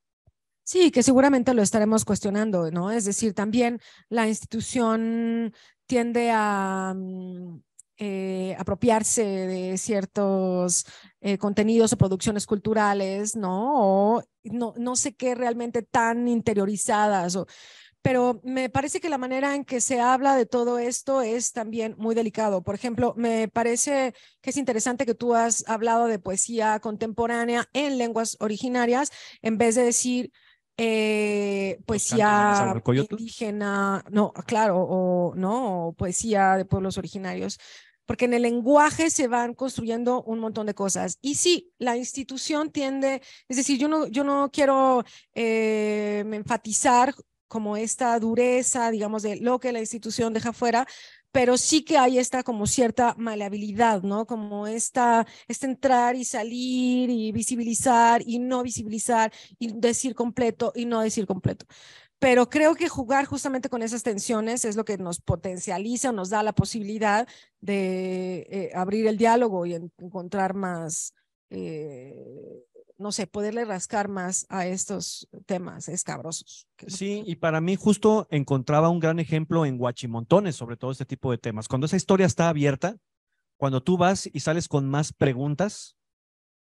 Sí, que seguramente lo estaremos cuestionando, ¿no? Es decir, también la institución tiende a, mm, eh, apropiarse de ciertos eh, contenidos o producciones culturales, ¿no? O no, no sé qué realmente tan interiorizadas. pero me parece que la manera en que se habla de todo esto es también muy delicado. Por ejemplo, me parece que es interesante que tú has hablado de poesía contemporánea en lenguas originarias en vez de decir eh, poesía indígena, no, claro, o no, o poesía de pueblos originarios porque en el lenguaje se van construyendo un montón de cosas. Y sí, la institución tiende, es decir, yo no, yo no quiero eh, enfatizar como esta dureza, digamos, de lo que la institución deja fuera, pero sí que hay esta como cierta maleabilidad, ¿no? Como esta, este entrar y salir y visibilizar y no visibilizar y decir completo y no decir completo pero creo que jugar justamente con esas tensiones es lo que nos potencializa o nos da la posibilidad de eh, abrir el diálogo y encontrar más, eh, no sé, poderle rascar más a estos temas escabrosos. Sí, y para mí justo encontraba un gran ejemplo en Guachimontones sobre todo este tipo de temas. Cuando esa historia está abierta, cuando tú vas y sales con más preguntas,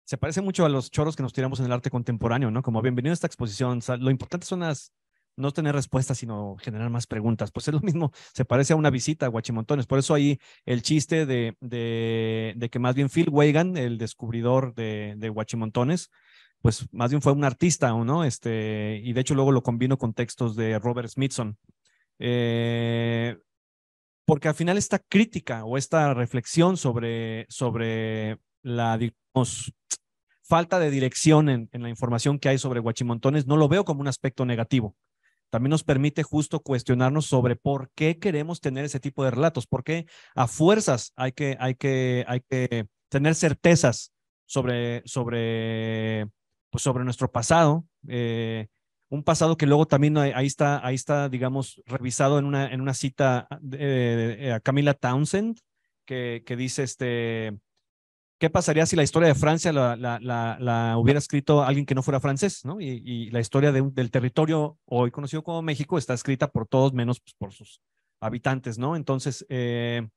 se parece mucho a los chorros que nos tiramos en el arte contemporáneo, ¿no? Como bienvenido a esta exposición, lo importante son las no tener respuestas, sino generar más preguntas. Pues es lo mismo, se parece a una visita a Guachimontones. Por eso ahí el chiste de, que más bien Phil Wagan, el descubridor de, Guachimontones, pues más bien fue un artista, ¿no? Este, y de hecho luego lo combino con textos de Robert Smithson. Eh, porque al final esta crítica o esta reflexión sobre, sobre la, falta de dirección en, en, la información que hay sobre Guachimontones, no lo veo como un aspecto negativo también nos permite justo cuestionarnos sobre por qué queremos tener ese tipo de relatos, por qué a fuerzas hay que, hay que, hay que tener certezas sobre, sobre, pues sobre nuestro pasado, eh, un pasado que luego también ahí está, ahí está digamos, revisado en una, en una cita eh, de, eh, a Camila Townsend, que, que dice este ¿Qué pasaría si la historia de Francia la, hubiera escrito alguien que no fuera francés? ¿no? Y, la historia del territorio hoy conocido como México está escrita por todos menos pues, por sus habitantes, ¿no? Entonces, eh,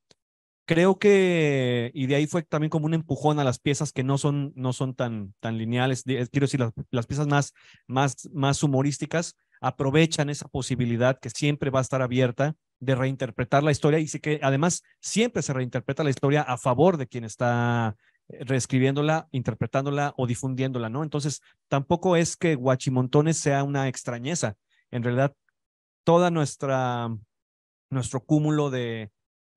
creo que, y de ahí fue también como un empujón a las piezas que no son, no son tan, tan lineales, eh, quiero decir, las, piezas más, más, más humorísticas aprovechan esa posibilidad que siempre va a estar abierta de reinterpretar la historia y sí que además siempre se reinterpreta la historia a favor de quien está eh, reescribiéndola, interpretándola o difundiéndola, ¿no? Entonces, tampoco es que Guachimontones sea una extrañeza. En realidad, toda nuestra, nuestro cúmulo de,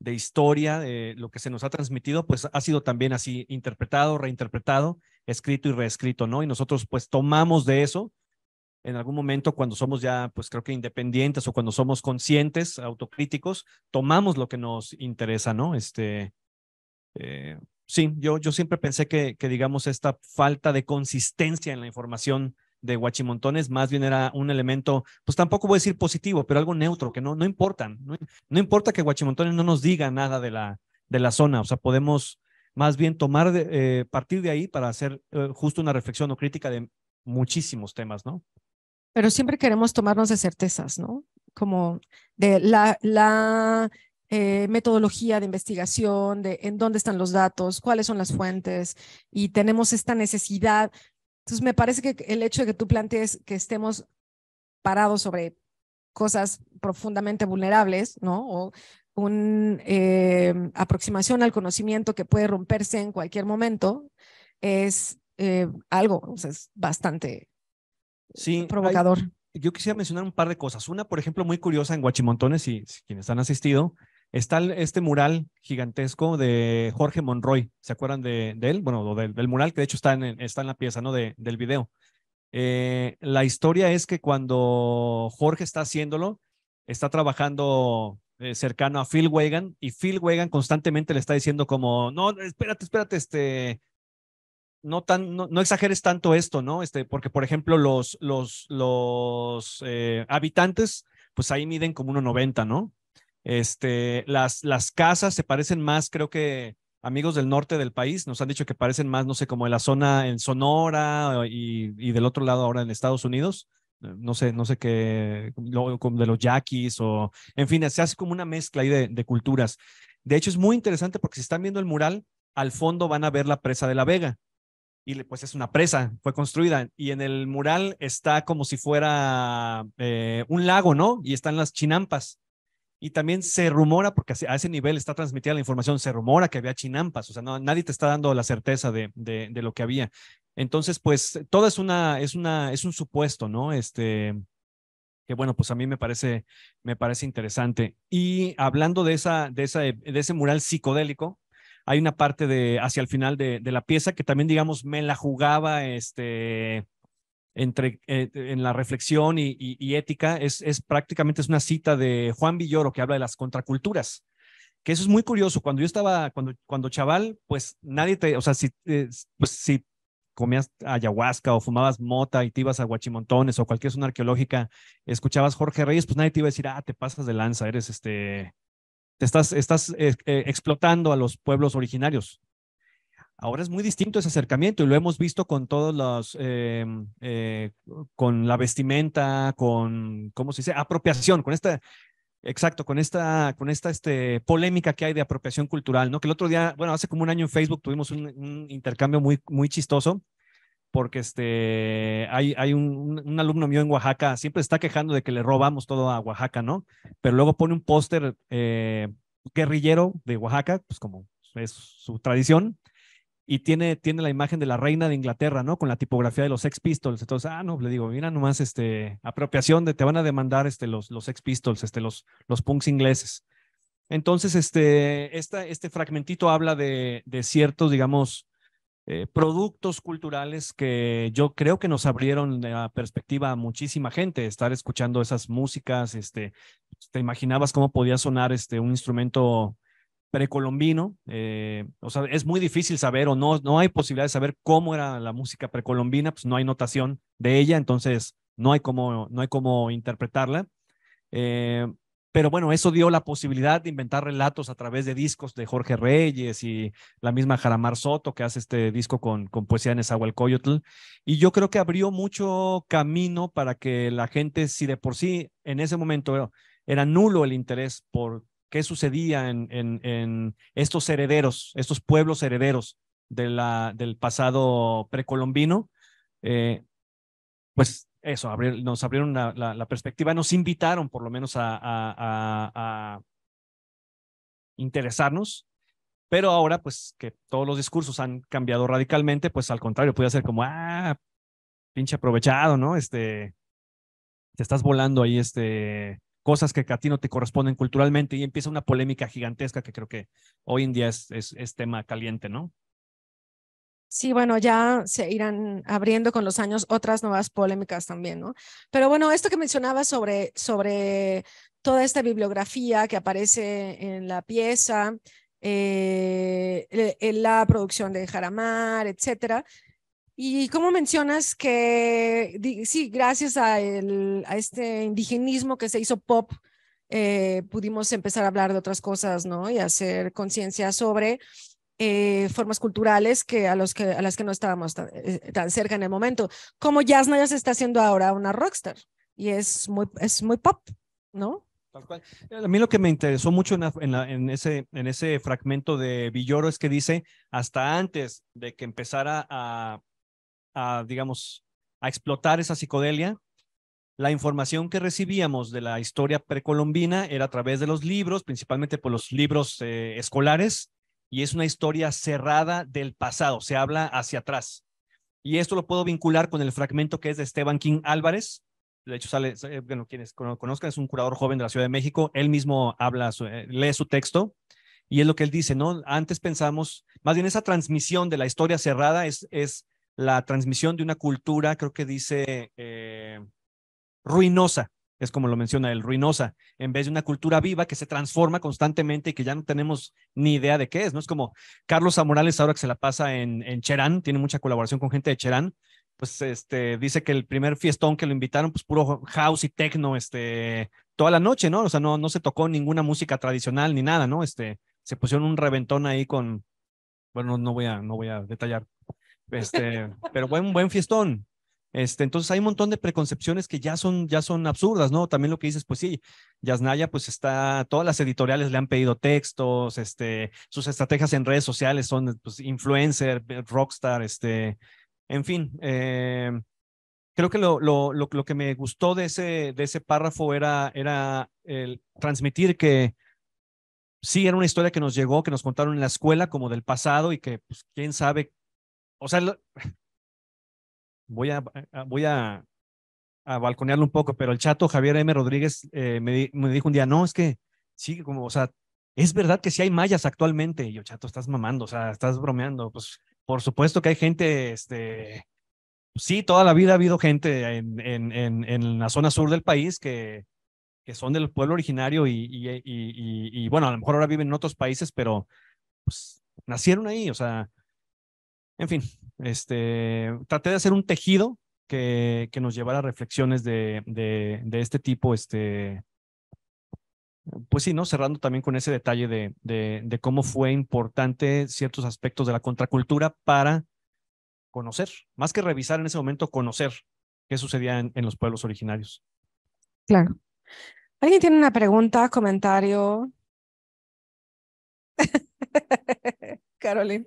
historia, de lo que se nos ha transmitido, pues ha sido también así interpretado, reinterpretado, escrito y reescrito, ¿no? Y nosotros pues tomamos de eso en algún momento cuando somos ya, pues creo que independientes o cuando somos conscientes, autocríticos, tomamos lo que nos interesa, ¿no? Este, eh, sí, yo, yo siempre pensé que, que, digamos, esta falta de consistencia en la información de Guachimontones más bien era un elemento, pues tampoco voy a decir positivo, pero algo neutro, que no, no importan. No, importa que Guachimontones no nos diga nada de la, de la zona, o sea, podemos más bien tomar, eh, partir de ahí para hacer eh, justo una reflexión o crítica de muchísimos temas, ¿no? Pero siempre queremos tomarnos de certezas, ¿no? Como de la, la eh, metodología de investigación, de en dónde están los datos, cuáles son las fuentes, y tenemos esta necesidad. Entonces, me parece que el hecho de que tú plantees que estemos parados sobre cosas profundamente vulnerables, ¿no? O una eh, aproximación al conocimiento que puede romperse en cualquier momento, es eh, algo, es bastante provocador. yo quisiera mencionar un par de cosas. Una, por ejemplo, muy curiosa en Guachimontones, y quienes han asistido, Está este mural gigantesco de Jorge Monroy, ¿se acuerdan de, él? Bueno, del, mural que de hecho está en, está en la pieza, ¿no? del video. Eh, la historia es que cuando Jorge está haciéndolo, está trabajando eh, cercano a Phil Wegan y Phil Wagan constantemente le está diciendo como, no, espérate, espérate, este, no, tan, no, exageres tanto esto, ¿no? Este, porque, por ejemplo, los, los, los eh, habitantes, pues ahí miden como 1,90, ¿no? Este, las, las casas se parecen más, creo que amigos del norte del país nos han dicho que parecen más, no sé, como de la zona en Sonora y, del otro lado ahora en Estados Unidos. Eh, no sé, no sé qué, lo, de los yaquis o, en fin, se hace como una mezcla ahí de, culturas. De hecho, es muy interesante porque si están viendo el mural, al fondo van a ver la presa de la Vega. Y pues es una presa, fue construida. Y en el mural está como si fuera eh, un lago, ¿no? Y están las chinampas. Y también se rumora, porque a ese nivel está transmitida la información, se rumora que había chinampas, o sea, nadie te está dando la certeza de, lo que había. Entonces, pues todo es una, es una, es un supuesto, ¿no? Este, que bueno, pues a mí me parece, me parece interesante. Y hablando de esa, de esa, de ese mural psicodélico, hay una parte de hacia el final de, de la pieza que también, digamos, me la jugaba, este, entre, eh, en la reflexión y, ética es, prácticamente es una cita de Juan Villoro que habla de las contraculturas. Que eso es muy curioso. Cuando yo estaba, cuando, cuando chaval, pues nadie te, o sea, si, eh, pues, si comías ayahuasca o fumabas mota y te ibas a Guachimontones o cualquier zona arqueológica, escuchabas Jorge Reyes, pues nadie te iba a decir, ah, te pasas de lanza, eres este, te estás, estás eh, explotando a los pueblos originarios. Ahora es muy distinto ese acercamiento y lo hemos visto con todos los, em, eh, con la vestimenta, con, ¿cómo se dice? Apropiación, con esta, exacto, con esta, con esta este, polémica que hay de apropiación cultural, ¿no? Que el otro día, bueno, hace como un año en Facebook tuvimos un, intercambio muy, muy chistoso porque este, hay, hay un, alumno mío en Oaxaca, siempre está quejando de que le robamos todo a Oaxaca, ¿no? Pero luego pone un póster eh, guerrillero de Oaxaca, pues como es su tradición, y tiene, tiene la imagen de la reina de Inglaterra, ¿no? Con la tipografía de los Sex Pistols. Entonces, ah, no, le digo, mira nomás, este, apropiación de, te van a demandar este, los, los Sex Pistols, este, los, los punks ingleses. Entonces, este, esta, este fragmentito habla de, de ciertos, digamos, eh, productos culturales que yo creo que nos abrieron la perspectiva a muchísima gente, estar escuchando esas músicas, este, pues, te imaginabas cómo podía sonar este, un instrumento precolombino, eh, o sea, es muy difícil saber o no, no hay posibilidad de saber cómo era la música precolombina, pues no hay notación de ella, entonces no hay cómo, no hay cómo interpretarla. Eh, pero bueno, eso dio la posibilidad de inventar relatos a través de discos de Jorge Reyes y la misma Jaramar Soto que hace este disco con, con poesía en Esahualcoyotl. Y yo creo que abrió mucho camino para que la gente, si de por sí en ese momento era nulo el interés por qué sucedía en, estos herederos, estos pueblos herederos del pasado precolombino, eh, pues eso, nos abrieron la, perspectiva, nos invitaron por lo menos a, interesarnos, pero ahora pues que todos los discursos han cambiado radicalmente, pues al contrario, puede ser como, ah, pinche aprovechado, ¿no? Este, te estás volando ahí, este, cosas que a ti no te corresponden culturalmente y empieza una polémica gigantesca que creo que hoy en día es, tema caliente, ¿no? Sí, bueno, ya se irán abriendo con los años otras nuevas polémicas también, ¿no? Pero bueno, esto que mencionaba sobre, sobre toda esta bibliografía que aparece en la pieza, en eh, la producción de Jaramar, etcétera, y como mencionas que, sí, gracias a, a, este indigenismo que se hizo pop, eh, pudimos empezar a hablar de otras cosas, ¿no? Y hacer conciencia sobre eh, formas culturales que a, los que a las que no estábamos tan, eh, cerca en el momento. Como Jasna ya se está haciendo ahora una rockstar y es muy, es muy pop, ¿no? Tal cual. A mí lo que me interesó mucho en, en, ese, en ese fragmento de Villoro es que dice, hasta antes de que empezara a a, digamos, a explotar esa psicodelia. La información que recibíamos de la historia precolombina era a través de los libros, principalmente por los libros eh, escolares, y es una historia cerrada del pasado, se habla hacia atrás. Y esto lo puedo vincular con el fragmento que es de Esteban King Álvarez. De hecho, sale, eh, bueno, quienes conozcan, es un curador joven de la Ciudad de México. Él mismo habla, eh, lee su texto y es lo que él dice, ¿no? Antes pensamos, más bien esa transmisión de la historia cerrada es, es la transmisión de una cultura, creo que dice, eh, ruinosa, es como lo menciona el ruinosa, en vez de una cultura viva que se transforma constantemente y que ya no tenemos ni idea de qué es, ¿no? Es como Carlos Zamorales ahora que se la pasa en, en Cherán, tiene mucha colaboración con gente de Cherán, pues este, dice que el primer fiestón que lo invitaron, pues puro house y techno, este, toda la noche, ¿no? O sea, no, no se tocó ninguna música tradicional ni nada, ¿no? Este, se pusieron un reventón ahí con, bueno, no voy a, no voy a detallar este, pero buen, buen fiestón. Este, entonces hay un montón de preconcepciones que ya son, ya son absurdas, ¿no? También lo que dices, pues sí, Yasnaya, pues está, todas las editoriales le han pedido textos, este, sus estrategias en redes sociales son pues, influencer, eh, rockstar, este, en fin. Eh, creo que lo, lo, lo, lo, que me gustó de ese, de ese párrafo era, era el transmitir que sí era una historia que nos llegó, que nos contaron en la escuela como del pasado y que pues, quién sabe o sea, voy a, voy a, balconearlo un poco, pero el chato Javier M. Rodríguez eh, me, dijo un día, no, es que sí, como, o sea, es verdad que sí hay mayas actualmente. Y yo, chato, estás mamando, o sea, estás bromeando. Pues por supuesto que hay gente, este, sí, toda la vida ha habido gente en, en, en, la zona sur del país que, que son del pueblo originario y, y, y, y, bueno, a lo mejor ahora viven en otros países, pero pues nacieron ahí, o sea, en fin, este, traté de hacer un tejido que, que nos llevara a reflexiones de, este tipo, este, pues sí, ¿no? Cerrando también con ese detalle de, cómo fue importante ciertos aspectos de la contracultura para conocer, más que revisar en ese momento, conocer qué sucedía en, en los pueblos originarios. Claro. ¿Alguien tiene una pregunta, comentario? Carolina.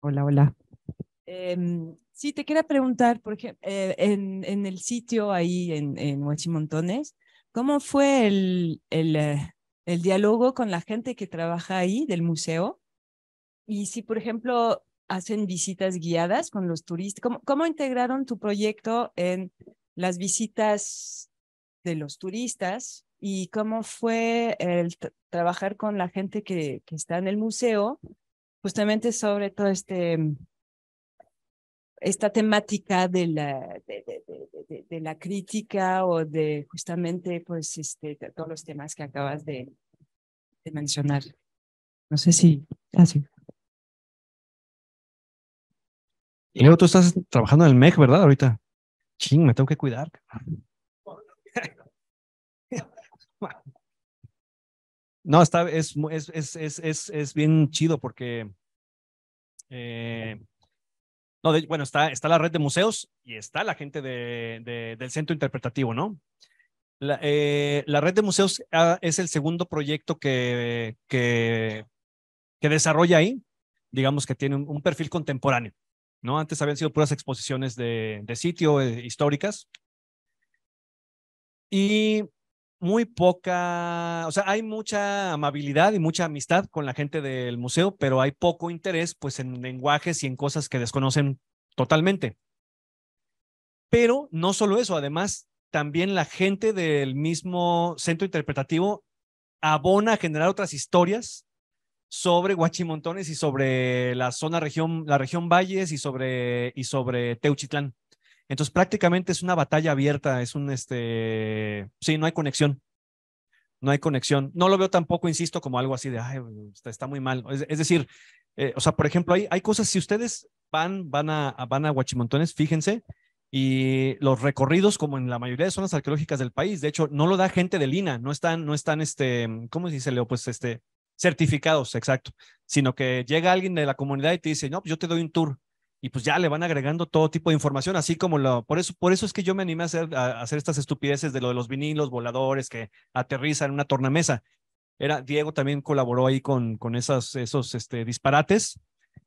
Hola, hola. Em, sí, te quería preguntar, por ejemplo, eh, en, el sitio ahí en, Huachimontones, ¿cómo fue eh, el, diálogo con la gente que trabaja ahí del museo? Y si, por ejemplo, hacen visitas guiadas con los turistas, cómo integraron tu proyecto en las visitas de los turistas y cómo fue el trabajar con la gente que, está en el museo, justamente sobre todo este, mm, esta temática de la, de, la crítica o de justamente pues, este, todos los temas que acabas de, mencionar. No sé si ah, y luego tú estás trabajando en el MEC, ¿verdad? Ahorita. Ching, me tengo que cuidar. No, está, es, es, bien chido porque. Eh, no, bueno, está, está la red de museos y está la gente del centro interpretativo, ¿no? La, eh, red de museos ah, es el segundo proyecto que, que, desarrolla ahí, digamos que tiene un, perfil contemporáneo, ¿no? Antes habían sido puras exposiciones de, de sitio eh, históricas. Y muy poca, o sea, hay mucha amabilidad y mucha amistad con la gente del museo, pero hay poco interés pues en lenguajes y en cosas que desconocen totalmente. Pero no solo eso, además también la gente del mismo centro interpretativo abona a generar otras historias sobre Guachimontones y sobre la zona región, la región Valles y sobre, y sobre Teuchitlán. Entonces prácticamente es una batalla abierta, es un, este, sí, no hay conexión. No hay conexión. No lo veo tampoco, insisto, como algo así de, ay, está, muy mal. Es, decir, eh, o sea, por ejemplo, hay, hay cosas, si ustedes van, van a, van a Guachimontones, fíjense, y los recorridos, como en la mayoría de zonas arqueológicas del país, de hecho, no lo da gente de lina no están, no están, este, mm, ¿cómo se dice, Leo? Pues, este, certificados, exacto, sino que llega alguien de la comunidad y te dice, no, pues, yo te doy un tour, y pues ya le van agregando todo tipo de información, así como lo, por eso, por eso es que yo me animé a hacer, estas estupideces de lo de los vinilos voladores que aterrizan en una tornamesa. Era, Diego también colaboró ahí con, con esas, esos este, disparates.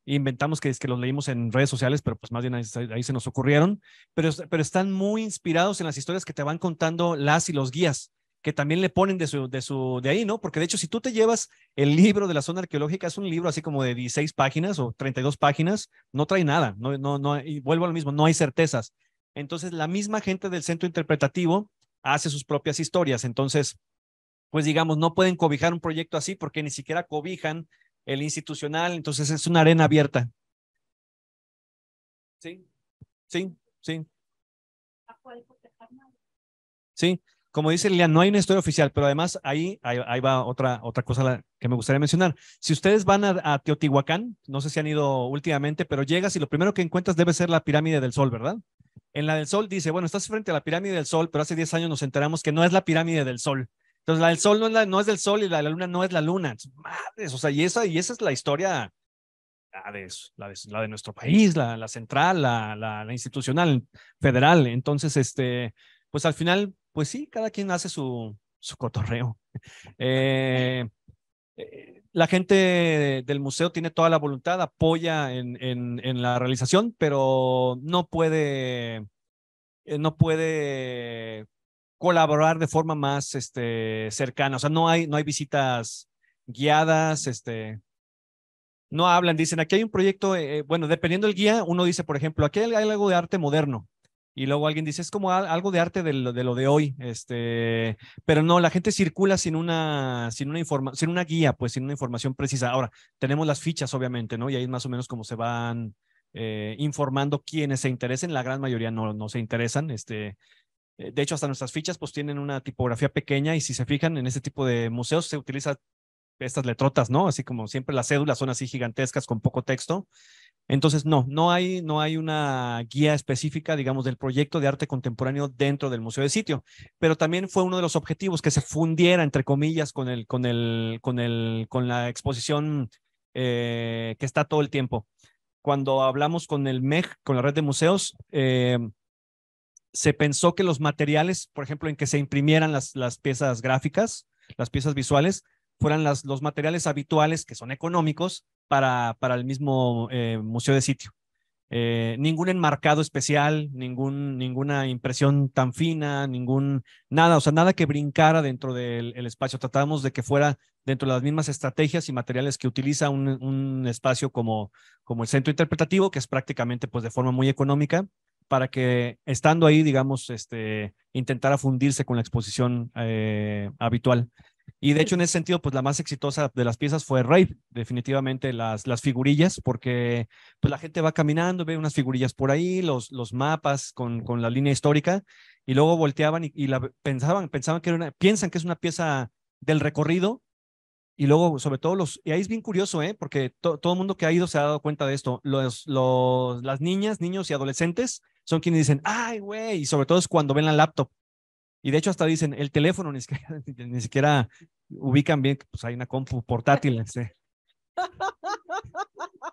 Inventamos que, es que los leímos en redes sociales, pero pues más bien ahí, ahí, se nos ocurrieron. Pero, pero están muy inspirados en las historias que te van contando las y los guías que también le ponen de su, de su, de ahí, ¿no? Porque de hecho, si tú te llevas el libro de la zona arqueológica, es un libro así como de 16 páginas o 32 páginas, no trae nada, no, no, no, y vuelvo a lo mismo, no hay certezas. Entonces, la misma gente del centro interpretativo hace sus propias historias. Entonces, pues digamos, no pueden cobijar un proyecto así porque ni siquiera cobijan el institucional, entonces es una arena abierta. Sí, sí, sí. Sí como dice Lilian, no hay una historia oficial, pero además ahí, ahí, va otra, otra cosa que me gustaría mencionar. Si ustedes van a, Teotihuacán, no sé si han ido últimamente, pero llegas y lo primero que encuentras debe ser la pirámide del Sol, ¿verdad? En la del Sol dice, bueno, estás frente a la pirámide del Sol, pero hace 10 años nos enteramos que no es la pirámide del Sol. Entonces, la del Sol no es, del Sol y la de la Luna no es la Luna. Madres, o sea, y esa, y esa es la historia, la de, la de, nuestro país, la, la central, la, la institucional, federal. Entonces, este, pues al final pues sí, cada quien hace su, su cotorreo. Eh, eh, la gente del museo tiene toda la voluntad, apoya en, en, la realización, pero no puede, eh, no puede colaborar de forma más este, cercana. O sea, no hay, no hay visitas guiadas, este, no hablan, dicen, aquí hay un proyecto, bueno, dependiendo del guía, uno dice, por ejemplo, aquí hay algo de arte moderno y luego alguien dice, es como algo de arte de lo de, hoy, este, pero no, la gente circula sin una, sin, una sin una guía, pues sin una información precisa. Ahora, tenemos las fichas, obviamente, ¿no? Y ahí más o menos como se van eh, informando quienes se interesen, la gran mayoría no, no se interesan, este, eh, de hecho, hasta nuestras fichas pues tienen una tipografía pequeña y si se fijan en este tipo de museos se utilizan estas letrotas, ¿no? Así como siempre las cédulas son así gigantescas con poco texto entonces, no, no hay, no hay una guía específica, digamos, del proyecto de arte contemporáneo dentro del Museo de Sitio, pero también fue uno de los objetivos que se fundiera, entre comillas, con, el, con, la exposición eh, que está todo el tiempo. Cuando hablamos con el MEG, con la red de museos, eh, se pensó que los materiales, por ejemplo, en que se imprimieran las, las piezas gráficas, las piezas visuales, fueran las, los materiales habituales que son económicos para, para el mismo eh, museo de sitio. Eh, ningún enmarcado especial, ningún, ninguna impresión tan fina, ningún nada, o sea, nada que brincara dentro del espacio. Tratábamos de que fuera dentro de las mismas estrategias y materiales que utiliza un, espacio como, como el centro interpretativo, que es prácticamente pues de forma muy económica, para que estando ahí, digamos, este, intentara fundirse con la exposición eh, habitual. Y de hecho, en ese sentido, pues la más exitosa de las piezas fue Raid, definitivamente las, las figurillas, porque pues la gente va caminando, ve unas figurillas por ahí, los, los mapas con, con la línea histórica, y luego volteaban y, la pensaban, pensaban que era una, piensan que es una pieza del recorrido, y luego, sobre todo, los, y ahí es bien curioso, ¿eh? porque todo el mundo que ha ido se ha dado cuenta de esto, los, los, las niñas, niños y adolescentes son quienes dicen, ay, güey, y sobre todo es cuando ven la laptop y de hecho hasta dicen, el teléfono ni siquiera, ni siquiera ubican bien pues hay una compu portátil. Este.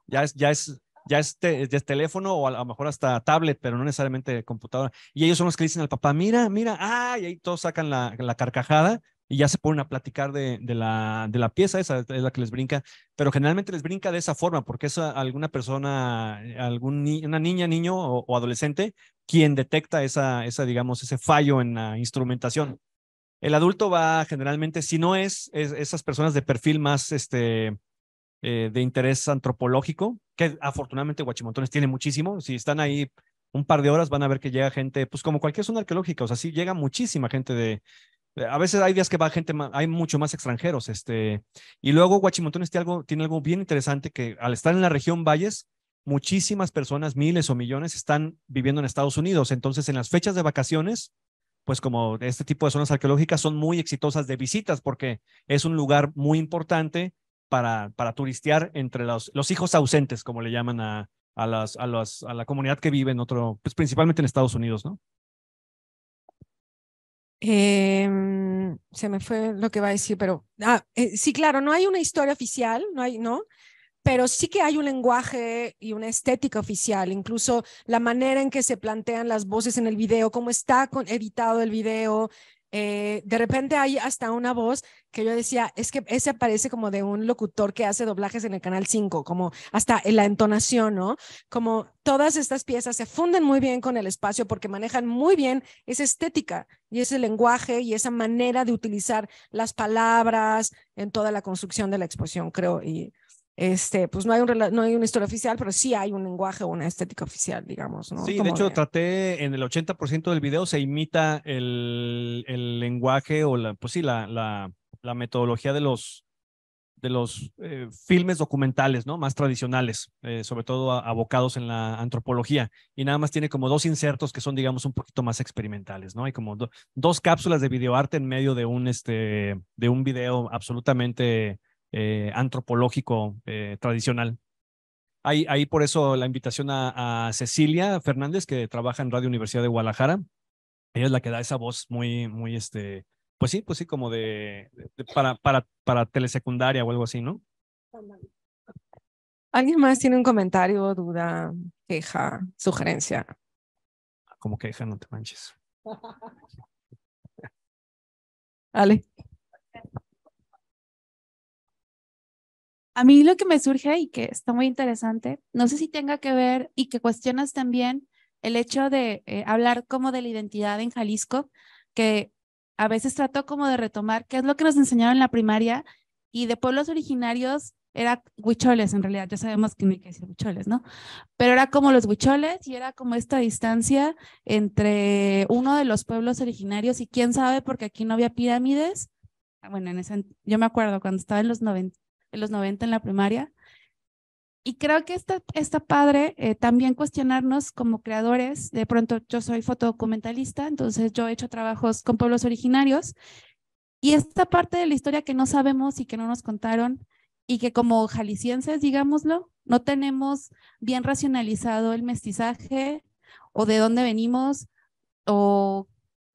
Ya es, ya es, ya es, teléfono o a lo mejor hasta tablet, pero no necesariamente computadora. Y ellos son los que dicen al papá, mira, mira, ah, y ahí todos sacan la, la carcajada y ya se ponen a platicar de, la, de la pieza, esa es la que les brinca, pero generalmente les brinca de esa forma, porque es alguna persona, algún una niña, niño o, adolescente quien detecta esa, esa, digamos, ese fallo en la instrumentación. El adulto va generalmente, si no es, esas personas de perfil más este, eh, de interés antropológico, que afortunadamente Guachimontones tiene muchísimo, si están ahí un par de horas van a ver que llega gente, pues como cualquier zona arqueológica, o sea, sí llega muchísima gente de, eh, a veces hay días que va gente, hay mucho más extranjeros, este, y luego Guachimontones tiene algo, tiene algo bien interesante que al estar en la región Valles, muchísimas personas, miles o millones, están viviendo en Estados Unidos. Entonces, en las fechas de vacaciones, pues como este tipo de zonas arqueológicas son muy exitosas de visitas porque es un lugar muy importante para, para turistear entre los, los hijos ausentes, como le llaman a, a, las, a, la comunidad que vive en otro, pues principalmente en Estados Unidos, ¿no? Em, se me fue lo que va a decir, pero ah, eh, sí, claro, no hay una historia oficial, no hay, ¿no? pero sí que hay un lenguaje y una estética oficial, incluso la manera en que se plantean las voces en el video, cómo está con, editado el video. Eh, de repente hay hasta una voz que yo decía, es que ese aparece como de un locutor que hace doblajes en el Canal 5, como hasta en la entonación, ¿no? Como todas estas piezas se funden muy bien con el espacio porque manejan muy bien esa estética y ese lenguaje y esa manera de utilizar las palabras en toda la construcción de la exposición, creo. Y, este, pues no hay, un, no hay una historia oficial, pero sí hay un lenguaje o una estética oficial, digamos. ¿no? Sí, de hecho, traté en el 80% del video se imita el, lenguaje o la, pues sí, la, la, metodología de los, de los eh, filmes documentales, ¿no? Más tradicionales, eh, sobre todo abocados en la antropología. Y nada más tiene como dos insertos que son, digamos, un poquito más experimentales, ¿no? Hay como dos cápsulas de videoarte en medio de un, este, de un video absolutamente eh, antropológico eh, tradicional. Ahí, ahí, por eso la invitación a, Cecilia Fernández, que trabaja en Radio Universidad de Guadalajara. Ella es la que da esa voz muy, muy, este, pues sí, pues sí, como de, para, para, para telesecundaria o algo así, ¿no? ¿Alguien más tiene un comentario, duda, queja, sugerencia? Como queja, no te manches. Ale. A mí lo que me surge y que está muy interesante, no sé si tenga que ver y que cuestionas también el hecho de eh, hablar como de la identidad en Jalisco, que a veces trato como de retomar qué es lo que nos enseñaron en la primaria y de pueblos originarios era huicholes en realidad, ya sabemos que no hay que decir huicholes, ¿no? Pero era como los huicholes y era como esta distancia entre uno de los pueblos originarios y quién sabe porque aquí no había pirámides. Ah, bueno, en ese, yo me acuerdo cuando estaba en los 90, los 90 en la primaria. Y creo que está, esta padre eh, también cuestionarnos como creadores. De pronto yo soy fotodocumentalista, entonces yo he hecho trabajos con pueblos originarios. Y esta parte de la historia que no sabemos y que no nos contaron y que como jaliscienses, digámoslo, no tenemos bien racionalizado el mestizaje o de dónde venimos o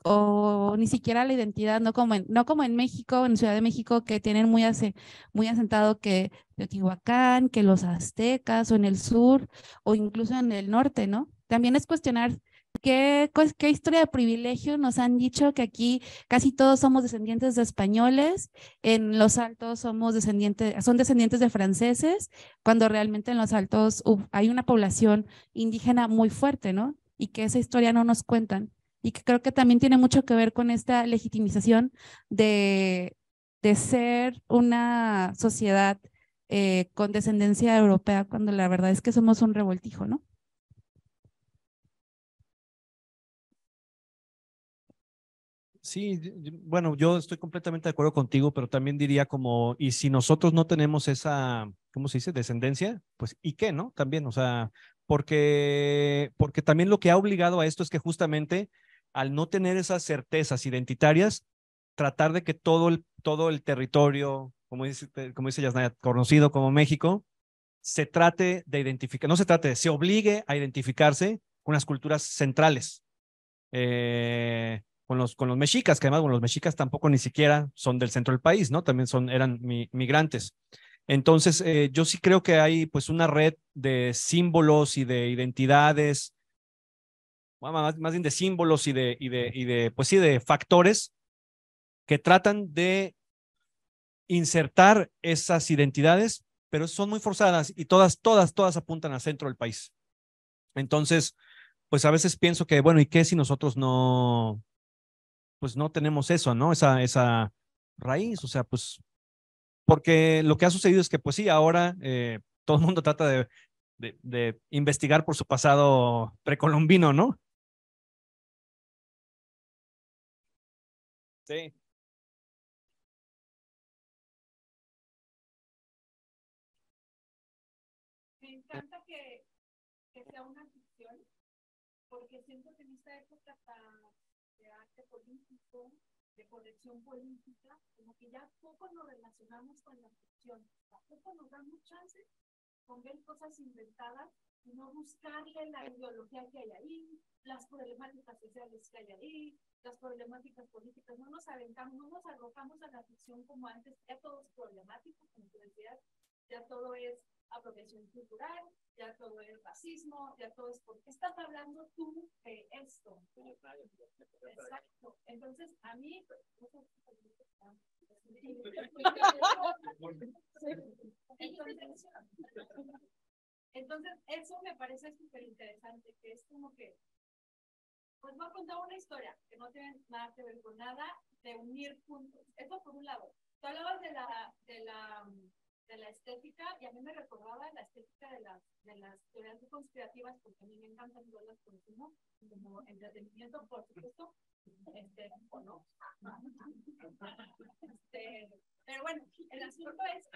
o ni siquiera la identidad, no como en, no como en México, en Ciudad de México, que tienen muy, hace, muy asentado que Teotihuacán, que los aztecas, o en el sur, o incluso en el norte, ¿no? También es cuestionar qué, pues, qué historia de privilegio nos han dicho que aquí casi todos somos descendientes de españoles, en los altos somos descendientes, son descendientes de franceses, cuando realmente en los altos hay una población indígena muy fuerte, ¿no? Y que esa historia no nos cuentan y que creo que también tiene mucho que ver con esta legitimización de, ser una sociedad eh, con descendencia europea, cuando la verdad es que somos un revoltijo, ¿no? Sí, bueno, yo estoy completamente de acuerdo contigo, pero también diría como, y si nosotros no tenemos esa, ¿cómo se dice? Descendencia, pues, ¿y qué, no? También, o sea, porque, porque también lo que ha obligado a esto es que justamente al no tener esas certezas identitarias, tratar de que todo el, todo el territorio, como dice, eh, como dice Yasnaya, conocido como México, se trate de identificar, no se trate, se obligue a identificarse con las culturas centrales, eh, con, los, con los mexicas, que además bueno, los mexicas tampoco ni siquiera son del centro del país, ¿no? También son, eran migrantes. Entonces, eh, yo sí creo que hay pues una red de símbolos y de identidades más, bien de símbolos y de, y de, y de, pues sí, de factores que tratan de insertar esas identidades, pero son muy forzadas y todas, todas, todas apuntan al centro del país. Entonces, pues a veces pienso que, bueno, ¿y qué si nosotros no, pues no tenemos eso, ¿no? Esa, raíz, o sea, pues, porque lo que ha sucedido es que, pues sí, ahora eh, todo el mundo trata de investigar por su pasado precolombino, ¿no? Me encanta que, sea una ficción, porque siento que en esta época de arte político, de conexión política, como que ya poco nos relacionamos con la ficción, tampoco nos damos chance ver cosas inventadas y no buscarle la ideología que hay ahí, las problemáticas sociales que hay ahí, las problemáticas políticas. No nos aventamos, no nos arrojamos a la ficción como antes, ya todo es problemático, como tú decías, ya todo es apropiación cultural, ya todo es racismo, ya todo es por qué estás hablando tú de esto. Exacto. Entonces, a mí, pues, entonces, eso me parece súper interesante, que es como que, pues va a contar una historia que no tiene nada que ver con nada, de unir puntos. Eso por un lado. Tú hablabas de la, de la de la estética, y a mí me recordaba la estética de las, de las teorías conspirativas, porque a mí me encantan todas las consumo como entretenimiento, por supuesto, este, o no. Este, pero bueno, el asunto es,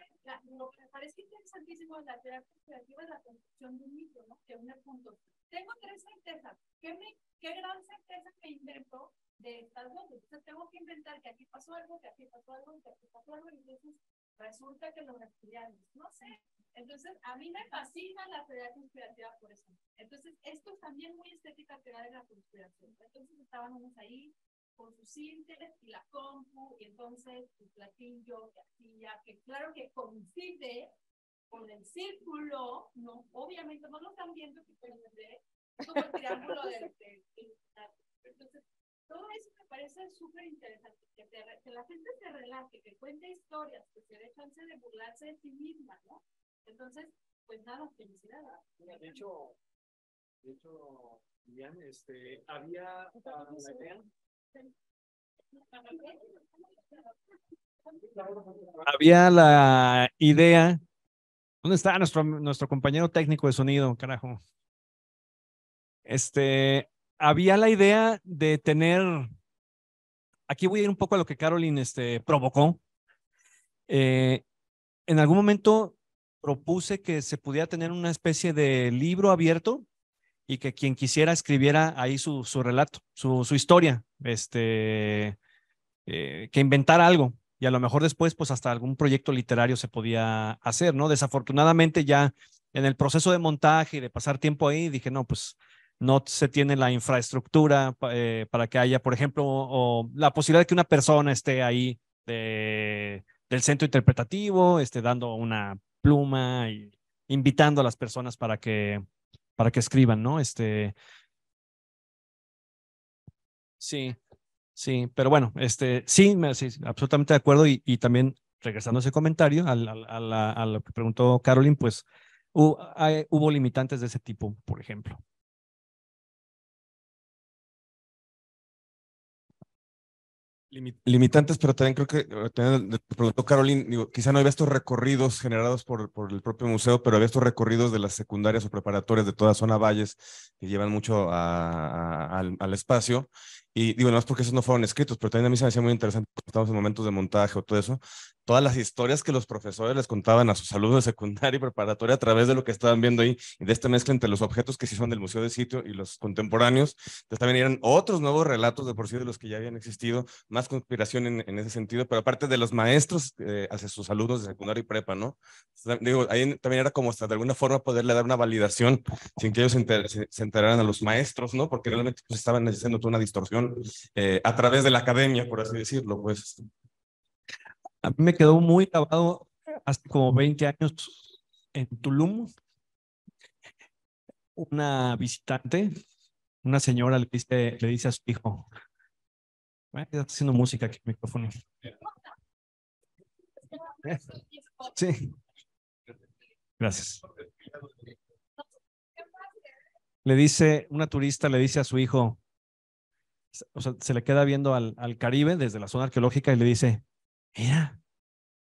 lo que me parece interesantísimo de la teoría conspirativa es la construcción de un mito, ¿no? Que une punto Tengo tres certezas. ¿Qué, me, qué gran certeza me inventó de estas dos? Entonces tengo que inventar que aquí pasó algo, que aquí pasó algo, que aquí pasó algo, y entonces resulta que los estudiantes, no sé. Entonces, a mí me fascina la teoría conspirativa por eso. Entonces, esto es también muy estética teoría de la conspiración. Entonces, estábamos ahí con sus cintas y la compu, y entonces el platillo, y así ya, que claro que coincide con el círculo, no, obviamente no lo están viendo, pero como el triángulo del... entonces, todo eso me parece súper interesante, que, la gente se relaje, que cuente historias, que se dé chance de burlarse de sí misma, ¿no? Entonces, pues nada, felicidad. de hecho, de hecho, Bien, este, había ah, la idea. Había la idea. ¿Dónde está nuestro, nuestro compañero técnico de sonido, carajo? Este, había la idea de tener, aquí voy a ir un poco a lo que Caroline este, provocó. Eh, en algún momento propuse que se pudiera tener una especie de libro abierto y que quien quisiera escribiera ahí su, su relato, su, su, historia, este, eh, que inventara algo. Y a lo mejor después, pues hasta algún proyecto literario se podía hacer, ¿no? Desafortunadamente ya en el proceso de montaje y de pasar tiempo ahí, dije, no, pues no se tiene la infraestructura eh, para que haya, por ejemplo, o la posibilidad de que una persona esté ahí de, del centro interpretativo, esté dando una pluma y invitando a las personas para que, para que escriban, ¿no? Este, sí, sí, pero bueno, este, sí, me, sí absolutamente de acuerdo y, y, también regresando a ese comentario, a, lo que preguntó Carolyn, pues hubo limitantes de ese tipo, por ejemplo. limitantes, pero también creo que, eh, preguntó Carolín, quizá no había estos recorridos generados por, por, el propio museo, pero había estos recorridos de las secundarias o preparatorias de toda zona valles que llevan mucho al, al, espacio y digo, no es porque esos no fueron escritos, pero también a mí se me hacía muy interesante cuando estamos en momentos de montaje o todo eso, todas las historias que los profesores les contaban a sus alumnos de secundaria y preparatoria a través de lo que estaban viendo ahí, de esta mezcla entre los objetos que sí son del museo de sitio y los contemporáneos, también eran otros nuevos relatos de por sí de los que ya habían existido, más conspiración en, ese sentido, pero aparte de los maestros eh, hacia sus alumnos de secundaria y prepa, ¿no? digo, ahí también era como hasta de alguna forma poderle dar una validación sin que ellos se, enteraran a los maestros, ¿no? Porque realmente pues, estaban haciendo toda una distorsión eh, a través de la academia, por así decirlo. Pues. A mí me quedó muy grabado hace como 20 años en Tulum. Una visitante, una señora le dice, le dice a su hijo, ah, está haciendo música aquí el micrófono. Sí. Gracias. Le dice, una turista le dice a su hijo, o sea, se le queda viendo al, Caribe desde la zona arqueológica y le dice, mira,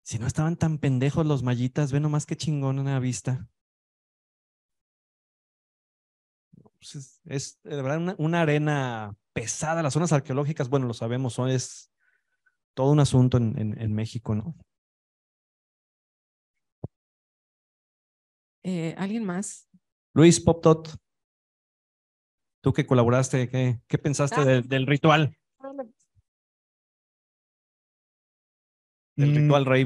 si no estaban tan pendejos los mallitas, ve nomás qué chingón una vista. Pues es, de verdad una, arena pesada. Las zonas arqueológicas, bueno, lo sabemos, son, es todo un asunto en, México, ¿no? Eh, ¿Alguien más? Luis Poptot. Tú que colaboraste, ¿qué, qué pensaste ah, pues del, ritual? Del mm. ritual rey,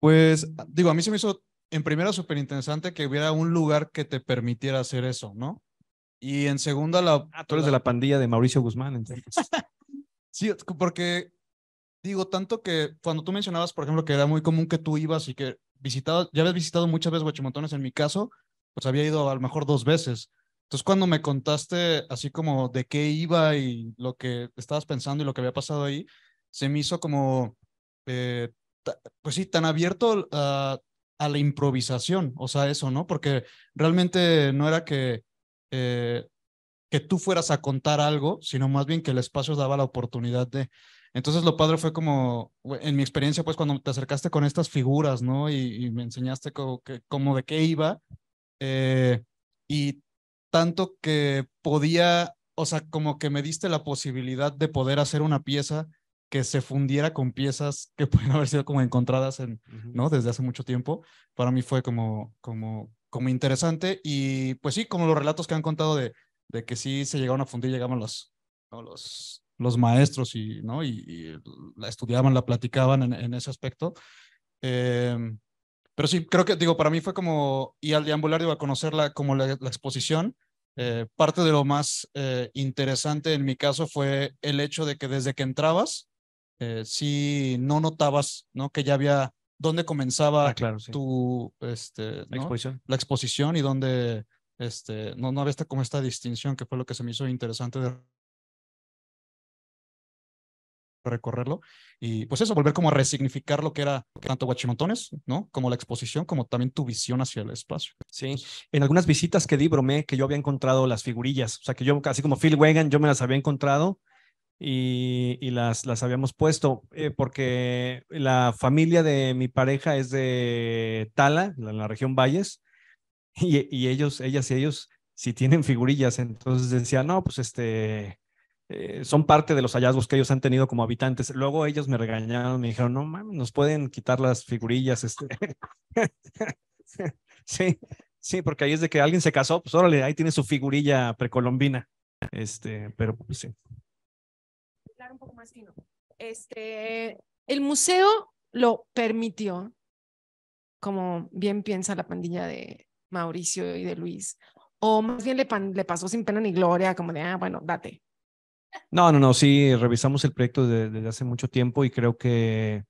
Pues, digo, a mí se me hizo en primera súper interesante que hubiera un lugar que te permitiera hacer eso, ¿no? Y en segunda, la. Ah, tú eres de la pandilla de Mauricio Guzmán, entonces. sí, porque digo, tanto que cuando tú mencionabas, por ejemplo, que era muy común que tú ibas y que visitabas, ya habías visitado muchas veces Huachimontones, en mi caso, pues había ido a lo mejor dos veces. Entonces, cuando me contaste así como de qué iba y lo que estabas pensando y lo que había pasado ahí, se me hizo como, eh, pues sí, tan abierto a, la improvisación, o sea, eso, ¿no? Porque realmente no era que, eh, que tú fueras a contar algo, sino más bien que el espacio daba la oportunidad de... Entonces lo padre fue como, en mi experiencia, pues cuando te acercaste con estas figuras, ¿no? Y, me enseñaste como, de qué iba. Eh, y tanto que podía, o sea, como que me diste la posibilidad de poder hacer una pieza que se fundiera con piezas que pueden haber sido como encontradas en, ¿no? Desde hace mucho tiempo. Para mí fue como, como, como interesante y pues sí, como los relatos que han contado de, de que sí se llegaron a fundir, llegaban los, los, los maestros y, ¿no? Y, la estudiaban, la platicaban en, ese aspecto. Em, pero sí, creo que, digo, para mí fue como, y al deambular, iba a conocer como la exposición, eh, parte de lo más eh, interesante en mi caso fue el hecho de que desde que entrabas, si eh, sí no notabas, ¿no? Que ya había dónde comenzaba ah, tu, este, la, exposición. y dónde, este, no, no había esta, como esta distinción que fue lo que se me hizo interesante recorrerlo y pues eso, volver como a resignificar lo que era tanto Guachimontones, ¿no? Como la exposición, como también tu visión hacia el espacio. Sí, en algunas visitas que di brome que yo había encontrado las figurillas, o sea que yo, así como Phil Wagan, yo me las había encontrado y, las, las habíamos puesto eh, porque la familia de mi pareja es de Tala, en la región Valles, y, y ellos, ellas y ellos si tienen figurillas. Entonces decía, no, pues este, eh, son parte de los hallazgos que ellos han tenido como habitantes. Luego ellos me regañaron, me dijeron, no mames, nos pueden quitar las figurillas. Este? sí, sí, porque ahí es de que alguien se casó, pues órale, ahí tiene su figurilla precolombina. Este, pero pues, sí. Este, el museo lo permitió, como bien piensa la pandilla de Mauricio y de Luis, o más bien le, le pasó sin pena ni gloria, como de, ah, bueno, date. No, no, no, sí, revisamos el proyecto desde, hace mucho tiempo y creo que,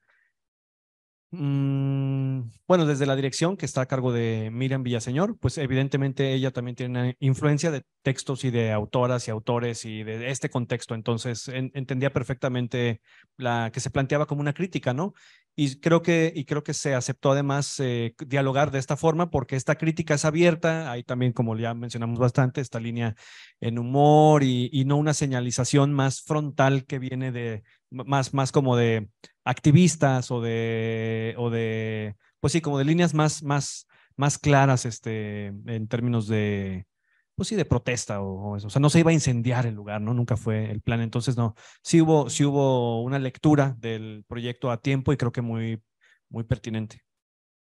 mm, bueno, desde la dirección que está a cargo de Miriam Villaseñor, pues evidentemente ella también tiene una influencia de textos y de autoras y autores y de este contexto, entonces entendía perfectamente la que se planteaba como una crítica, ¿no? y creo que, y creo que se aceptó además eh, dialogar de esta forma porque esta crítica es abierta, hay también, como ya mencionamos bastante, esta línea en humor y, y no una señalización más frontal que viene de, más, más como de activistas o de, o de, pues sí, como de líneas más, más, más claras este, en términos de, pues sí, de protesta o, eso. O sea, no se iba a incendiar el lugar, ¿no? Nunca fue el plan. Entonces, no, sí hubo, sí hubo una lectura del proyecto a tiempo y creo que muy, muy pertinente.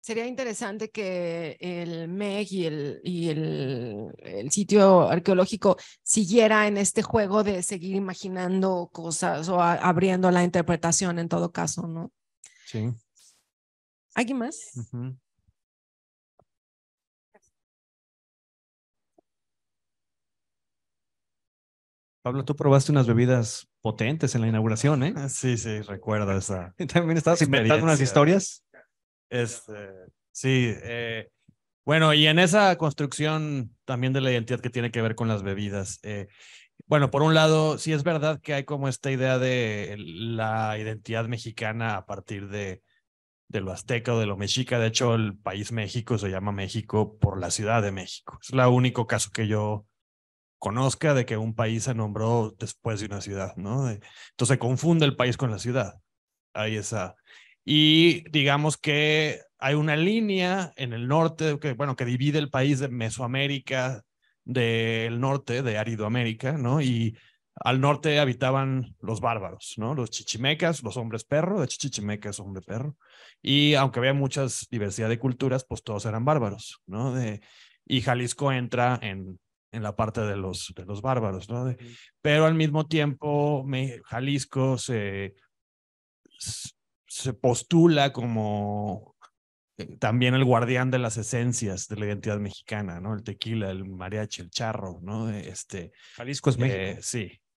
Sería interesante que el MEG y, el, y el, sitio arqueológico siguiera en este juego de seguir imaginando cosas o abriendo la interpretación en todo caso, ¿no? Sí. ¿Alguien más? Pablo, tú probaste unas bebidas potentes en la inauguración, ¿eh? Sí, sí, recuerdo esa. También estabas inventando unas historias. Este, sí, eh, bueno, y en esa construcción también de la identidad que tiene que ver con las bebidas. Eh, bueno, por un lado, sí es verdad que hay como esta idea de la identidad mexicana a partir de, de lo azteca o de lo mexica. De hecho, el país México se llama México por la Ciudad de México. Es el único caso que yo conozca de que un país se nombró después de una ciudad, ¿no? Entonces se confunde el país con la ciudad. Ahí está. Y digamos que hay una línea en el norte, que, bueno, que divide el país de Mesoamérica del norte, de Áridoamérica, ¿no? Y al norte habitaban los bárbaros, ¿no? Los chichimecas, los hombres perro, de chichimecas, hombre perro. Y aunque había mucha diversidad de culturas, pues todos eran bárbaros, ¿no? y Jalisco entra en en la parte de los, de los bárbaros, ¿no? pero al mismo tiempo, me, Jalisco se, se postula como eh, también el guardián de las esencias de la identidad mexicana, ¿no? El tequila, el mariachi, el charro, ¿no? Eh, este, Jalisco es México.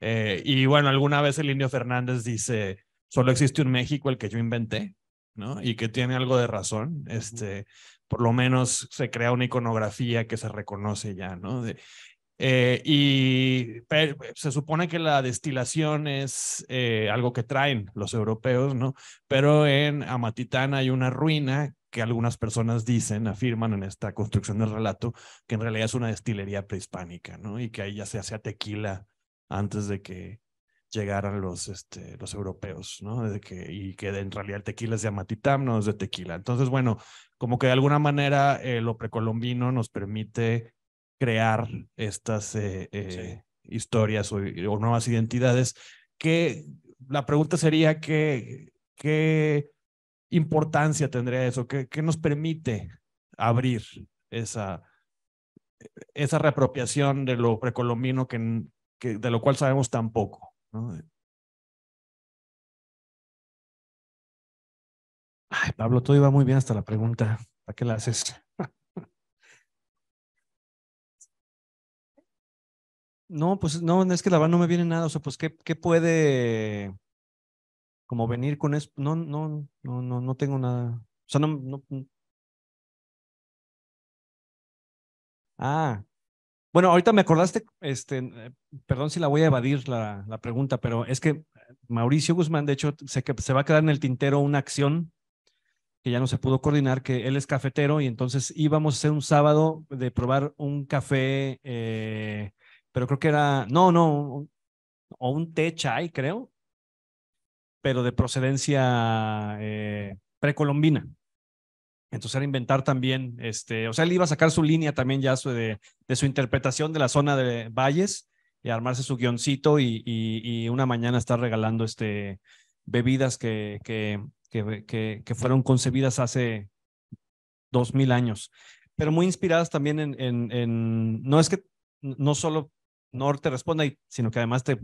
Eh, sí. y bueno, alguna vez el Indio Fernández dice, solo existe un México, el que yo inventé, ¿no? Y que tiene algo de razón. Este, por lo menos se crea una iconografía que se reconoce ya, ¿no? Eh, y se supone que la destilación es eh, algo que traen los europeos, ¿no? Pero en Amatitán hay una ruina que algunas personas dicen, afirman en esta construcción del relato, que en realidad es una destilería prehispánica, ¿no? Y que ahí ya se hacía tequila antes de que llegaran los, este, los europeos, ¿no? que, y que en realidad el tequila es de Amatitán, no es de tequila. Entonces, bueno, como que de alguna manera eh, lo precolombino nos permite crear estas eh, eh, historias o, nuevas identidades, que la pregunta sería qué importancia tendría eso, qué, nos permite abrir esa, esa reapropiación de lo precolombino que, que, de lo cual sabemos tan poco. Ay, Pablo, todo iba muy bien hasta la pregunta. ¿Para qué la haces? no, pues no, es que la verdad no me viene nada. O sea, pues, ¿qué, qué puede como venir con eso? No, no, no, no, no tengo nada. O sea, no, no. Ah, bueno, ahorita me acordaste, este, eh, perdón si la voy a evadir la, pregunta, pero es que eh, Mauricio Guzmán, de hecho, sé que, se va a quedar en el tintero una acción que ya no se pudo coordinar, que él es cafetero y entonces íbamos a hacer un sábado de probar un café, eh, pero creo que era, no, no, o un té chai, creo, pero de procedencia eh, precolombina. Entonces era inventar también, este, o sea, él iba a sacar su línea también ya su, de, su interpretación de la zona de Valles y armarse su guioncito y, una mañana estar regalando este, bebidas que, que, que, que, fueron concebidas hace dos mil años, pero muy inspiradas también en, en, no es que no solo Norte te responda, sino que además te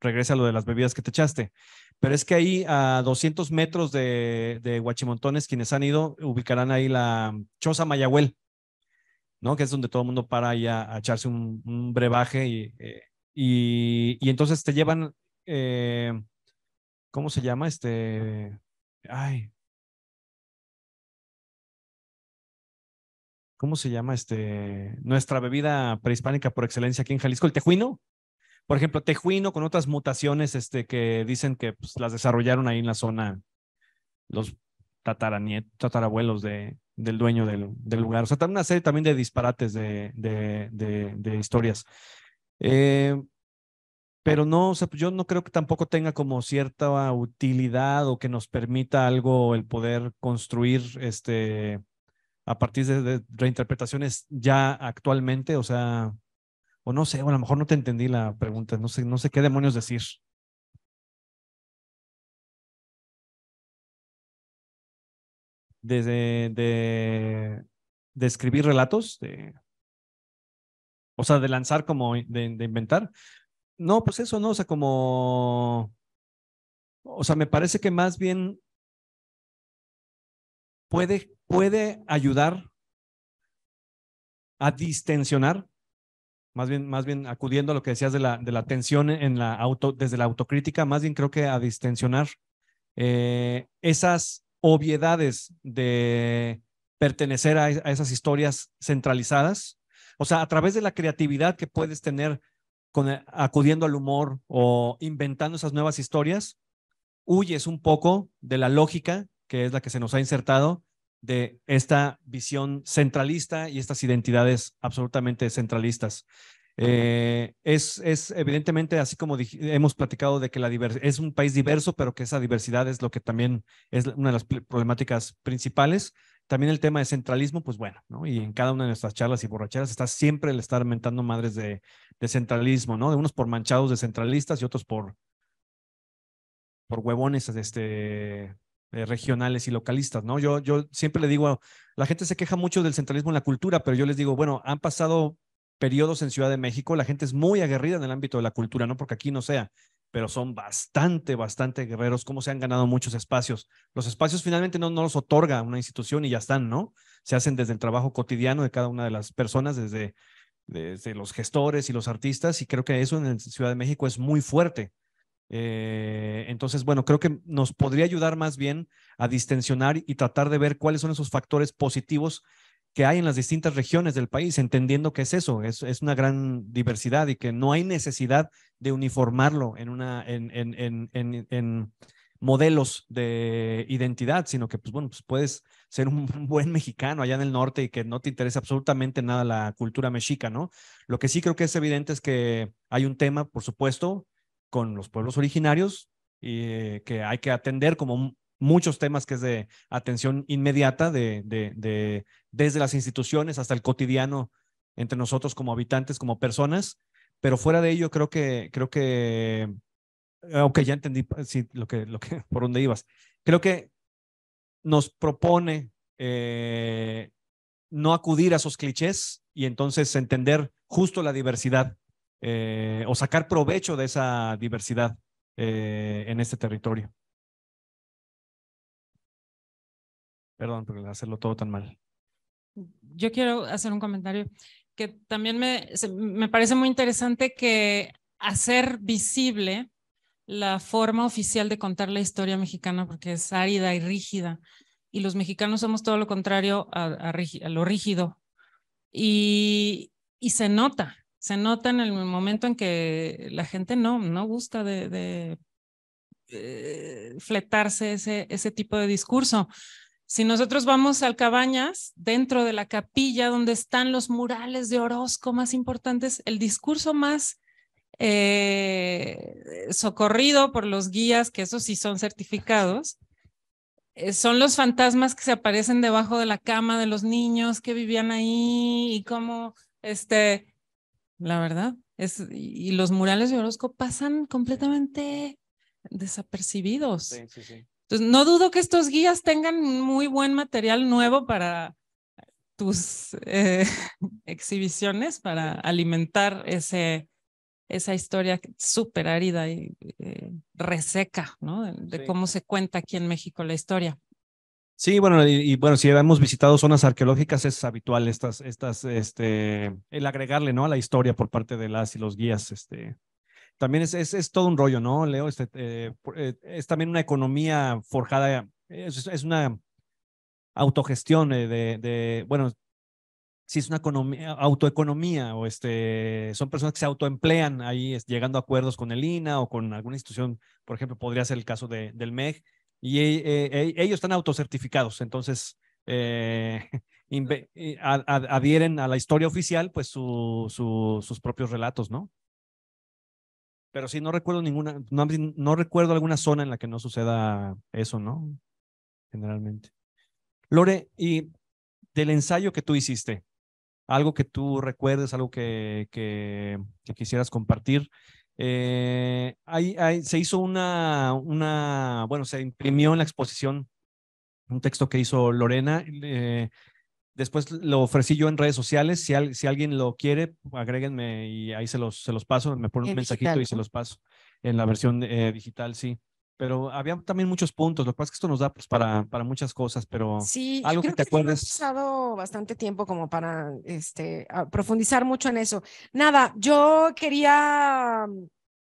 regresa lo de las bebidas que te echaste. Pero es que ahí a 200 metros de, de Huachimontones, quienes han ido, ubicarán ahí la Choza Mayahuel, ¿no? Que es donde todo el mundo para ahí a, echarse un, brebaje eh, y, y, entonces te llevan, eh, ¿cómo se llama? Este, Ay. ¿Cómo se llama este? Nuestra bebida prehispánica por excelencia aquí en Jalisco, el tejuino. Por ejemplo, tejuino con otras mutaciones este, que dicen que pues, las desarrollaron ahí en la zona los tatarabuelos de, del dueño del, lugar. O sea, una serie también de disparates de, de historias. Eh, pero no, o sea, pues, yo no creo que tampoco tenga como cierta utilidad o que nos permita algo el poder construir este a partir de, reinterpretaciones ya actualmente, o sea, o no sé, o a lo mejor no te entendí la pregunta, no sé, no sé qué demonios decir. Desde de, de escribir relatos, de, o sea, de lanzar como de, inventar, no, pues eso no, o sea, como. O sea, me parece que más bien puede, ayudar a distensionar, más bien, más bien acudiendo a lo que decías de la, de la tensión en la auto, desde la autocrítica, más bien creo que a distensionar eh, esas obviedades de pertenecer a, a esas historias centralizadas. O sea, a través de la creatividad que puedes tener eh, acudiendo al humor o inventando esas nuevas historias, huyes un poco de la lógica que es la que se nos ha insertado de esta visión centralista y estas identidades absolutamente centralistas. Eh, es, evidentemente, así como hemos platicado de que la es un país diverso, pero que esa diversidad es lo que también es una de las problemáticas principales. También el tema de centralismo, pues bueno, Y en cada una de nuestras charlas y borracheras está siempre el estar mentando madres de de centralismo, ¿no? De unos por manchados de centralistas y otros por, por huevones este, eh, regionales y localistas, ¿no? Yo, yo siempre le digo, la gente se queja mucho del centralismo en la cultura, pero yo les digo, bueno, han pasado periodos en Ciudad de México, la gente es muy aguerrida en el ámbito de la cultura, no porque aquí no sea, pero son bastante, bastante guerreros, cómo se han ganado muchos espacios. Los espacios finalmente no, no los otorga una institución y ya están, ¿no? Se hacen desde el trabajo cotidiano de cada una de las personas, desde de los gestores y los artistas, y creo que eso en Ciudad de México es muy fuerte. Eh, entonces, bueno, creo que nos podría ayudar más bien a distensionar y tratar de ver cuáles son esos factores positivos que hay en las distintas regiones del país, entendiendo que es eso, es, una gran diversidad y que no hay necesidad de uniformarlo en una, en, en modelos de identidad, sino que, pues bueno, pues puedes ser un buen mexicano allá en el norte y que no te interesa absolutamente nada la cultura mexica, ¿no? Lo que sí creo que es evidente es que hay un tema, por supuesto, con los pueblos originarios y eh, que hay que atender como muchos temas que es de atención inmediata, de, desde las instituciones hasta el cotidiano entre nosotros como habitantes, como personas, pero fuera de ello creo que, creo que Ah, ok, ya entendí lo lo por dónde ibas. Creo que nos propone eh, no acudir a esos clichés y entonces entender justo la diversidad eh, o sacar provecho de esa diversidad eh, en este territorio. Perdón por hacerlo todo tan mal. Yo quiero hacer un comentario que también me, me parece muy interesante que hacer visible la forma oficial de contar la historia mexicana porque es árida y rígida. Y los mexicanos somos todo lo contrario a, lo rígido. Y, se nota, se nota en el momento en que la gente no, no gusta de, eh, fletarse ese, ese tipo de discurso. Si nosotros vamos al Cabañas, dentro de la capilla donde están los murales de Orozco más importantes, el discurso más eh, socorrido por los guías, que esos sí son certificados, eh, son los fantasmas que se aparecen debajo de la cama de los niños que vivían ahí y cómo, este, la verdad, es, y los murales de Orozco pasan completamente desapercibidos. Entonces, no dudo que estos guías tengan muy buen material nuevo para tus eh, exhibiciones, para alimentar ese, esa historia súper árida y eh, reseca, ¿no? De, cómo se cuenta aquí en México la historia. Sí, bueno, y, bueno, si hemos visitado zonas arqueológicas es habitual estas, estas, este, el agregarle, ¿no? A la historia por parte de las y los guías, este. También es, es, todo un rollo, ¿no, Leo? Este, eh, eh, es también una economía forjada, es, es una autogestión de, de, bueno, si es una autoeconomía o este, son personas que se autoemplean ahí llegando a acuerdos con el INA o con alguna institución, por ejemplo, podría ser el caso de, del MEG, y e, e, e, ellos están autocertificados, entonces eh, eh, adhieren a la historia oficial pues su, sus propios relatos, ¿no? Pero sí, no recuerdo ninguna, no, no recuerdo alguna zona en la que no suceda eso, ¿no? Generalmente. Lore, y del ensayo que tú hiciste, algo que tú recuerdes, algo que, que, quisieras compartir. Eh, se hizo una, una, bueno, se imprimió en la exposición un texto que hizo Lorena. Eh, después lo ofrecí yo en redes sociales. Si, si alguien lo quiere, agréguenme y ahí se los, se los paso. Me ponen un mensajito y se los paso en la versión eh, digital, sí. Pero había también muchos puntos, lo que pasa es que esto nos da pues, para, para muchas cosas, pero algo que te acuerdes. Sí, pasado bastante tiempo como para este, profundizar mucho en eso. Nada, yo quería mm,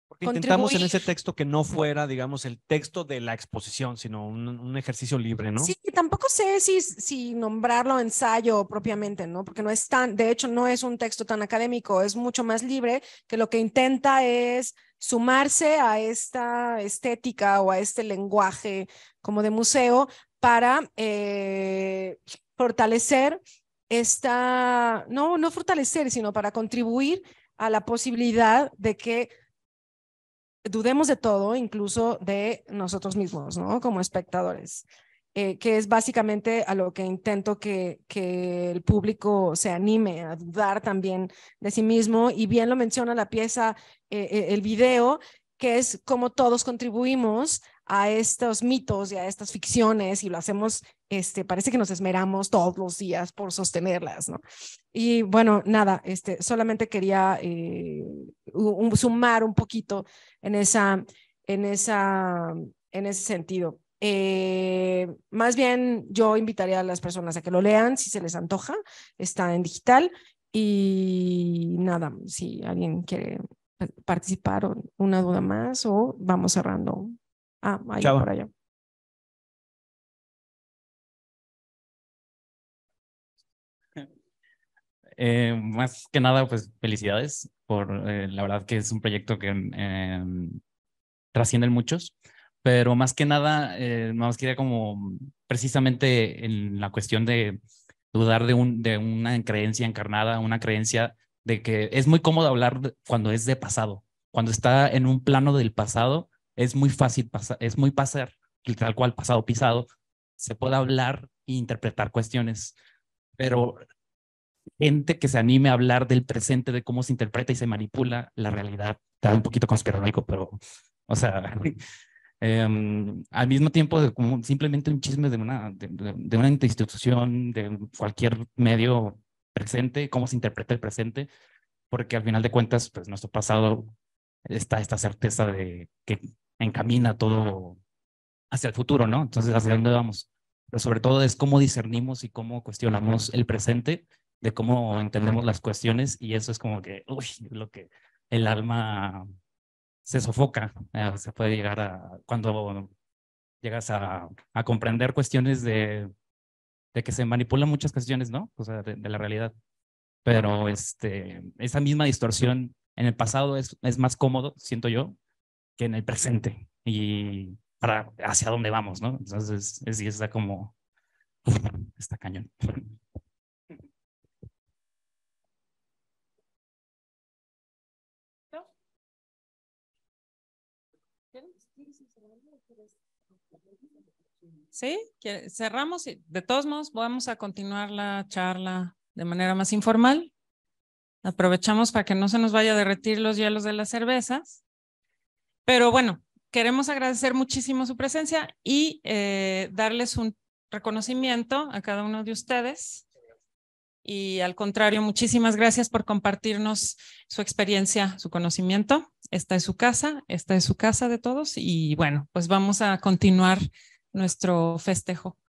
porque intentamos en ese texto que no fuera, digamos, el texto de la exposición, sino un, ejercicio libre, ¿no? Sí, tampoco sé si, si, nombrarlo ensayo propiamente, ¿no? Porque no es tan, de hecho, no es un texto tan académico, es mucho más libre, que lo que intenta es sumarse a esta estética o a este lenguaje como de museo para eh, fortalecer esta, no, no fortalecer, sino para contribuir a la posibilidad de que dudemos de todo, incluso de nosotros mismos, ¿no? Como espectadores. Eh, que es básicamente a lo que intento que, el público se anime a dudar también de sí mismo. Y bien lo menciona la pieza, eh, eh, el video, que es cómo todos contribuimos a estos mitos y a estas ficciones y lo hacemos, este, parece que nos esmeramos todos los días por sostenerlas, ¿no? Y bueno, nada, este, solamente quería sumar un poquito en esa, en esa, en ese sentido. Eh, más bien yo invitaría a las personas a que lo lean si se les antoja, está en digital y nada, si alguien quiere participar una duda más o vamos cerrando. Ah, ahí eh, más que nada, pues felicidades por, eh, la verdad que es un proyecto que em, trasciende muchos pero más que nada, eh, más quería como precisamente en la cuestión de dudar de, un, de una creencia encarnada, una creencia de que es muy cómodo hablar cuando es de pasado, cuando está en un plano del pasado, es muy fácil pasar, es muy pasar, tal cual pasado pisado, se puede hablar e interpretar cuestiones, pero gente que se anime a hablar del presente, de cómo se interpreta y se manipula la realidad, está un poquito conspiranoico, pero, o sea, Em, al mismo tiempo, de como simplemente un chisme de una, de, una institución, de cualquier medio presente, cómo se interpreta el presente, porque al final de cuentas, pues nuestro pasado está esta certeza de que encamina todo hacia el futuro, ¿no? Entonces, ¿hacia dónde vamos? Pero sobre todo es cómo discernimos y cómo cuestionamos el presente, de cómo entendemos las cuestiones, y eso es como que, uy, lo que el alma se sofoca, eh, se puede llegar a, cuando llegas a, a comprender cuestiones de, de, que se manipulan muchas cuestiones, ¿no? O sea, de, la realidad. Pero este, esa misma distorsión en el pasado es, más cómodo, siento yo, que en el presente y para hacia dónde vamos, ¿no? Entonces, es, está como, está cañón. ¿Sí? Cerramos y de todos modos vamos a continuar la charla de manera más informal. Aprovechamos para que no se nos vaya a derretir los hielos de las cervezas. Pero bueno, queremos agradecer muchísimo su presencia y eh, darles un reconocimiento a cada uno de ustedes. Y al contrario, muchísimas gracias por compartirnos su experiencia, su conocimiento. Esta es su casa, esta es su casa de todos y bueno, pues vamos a continuar nuestro festejo.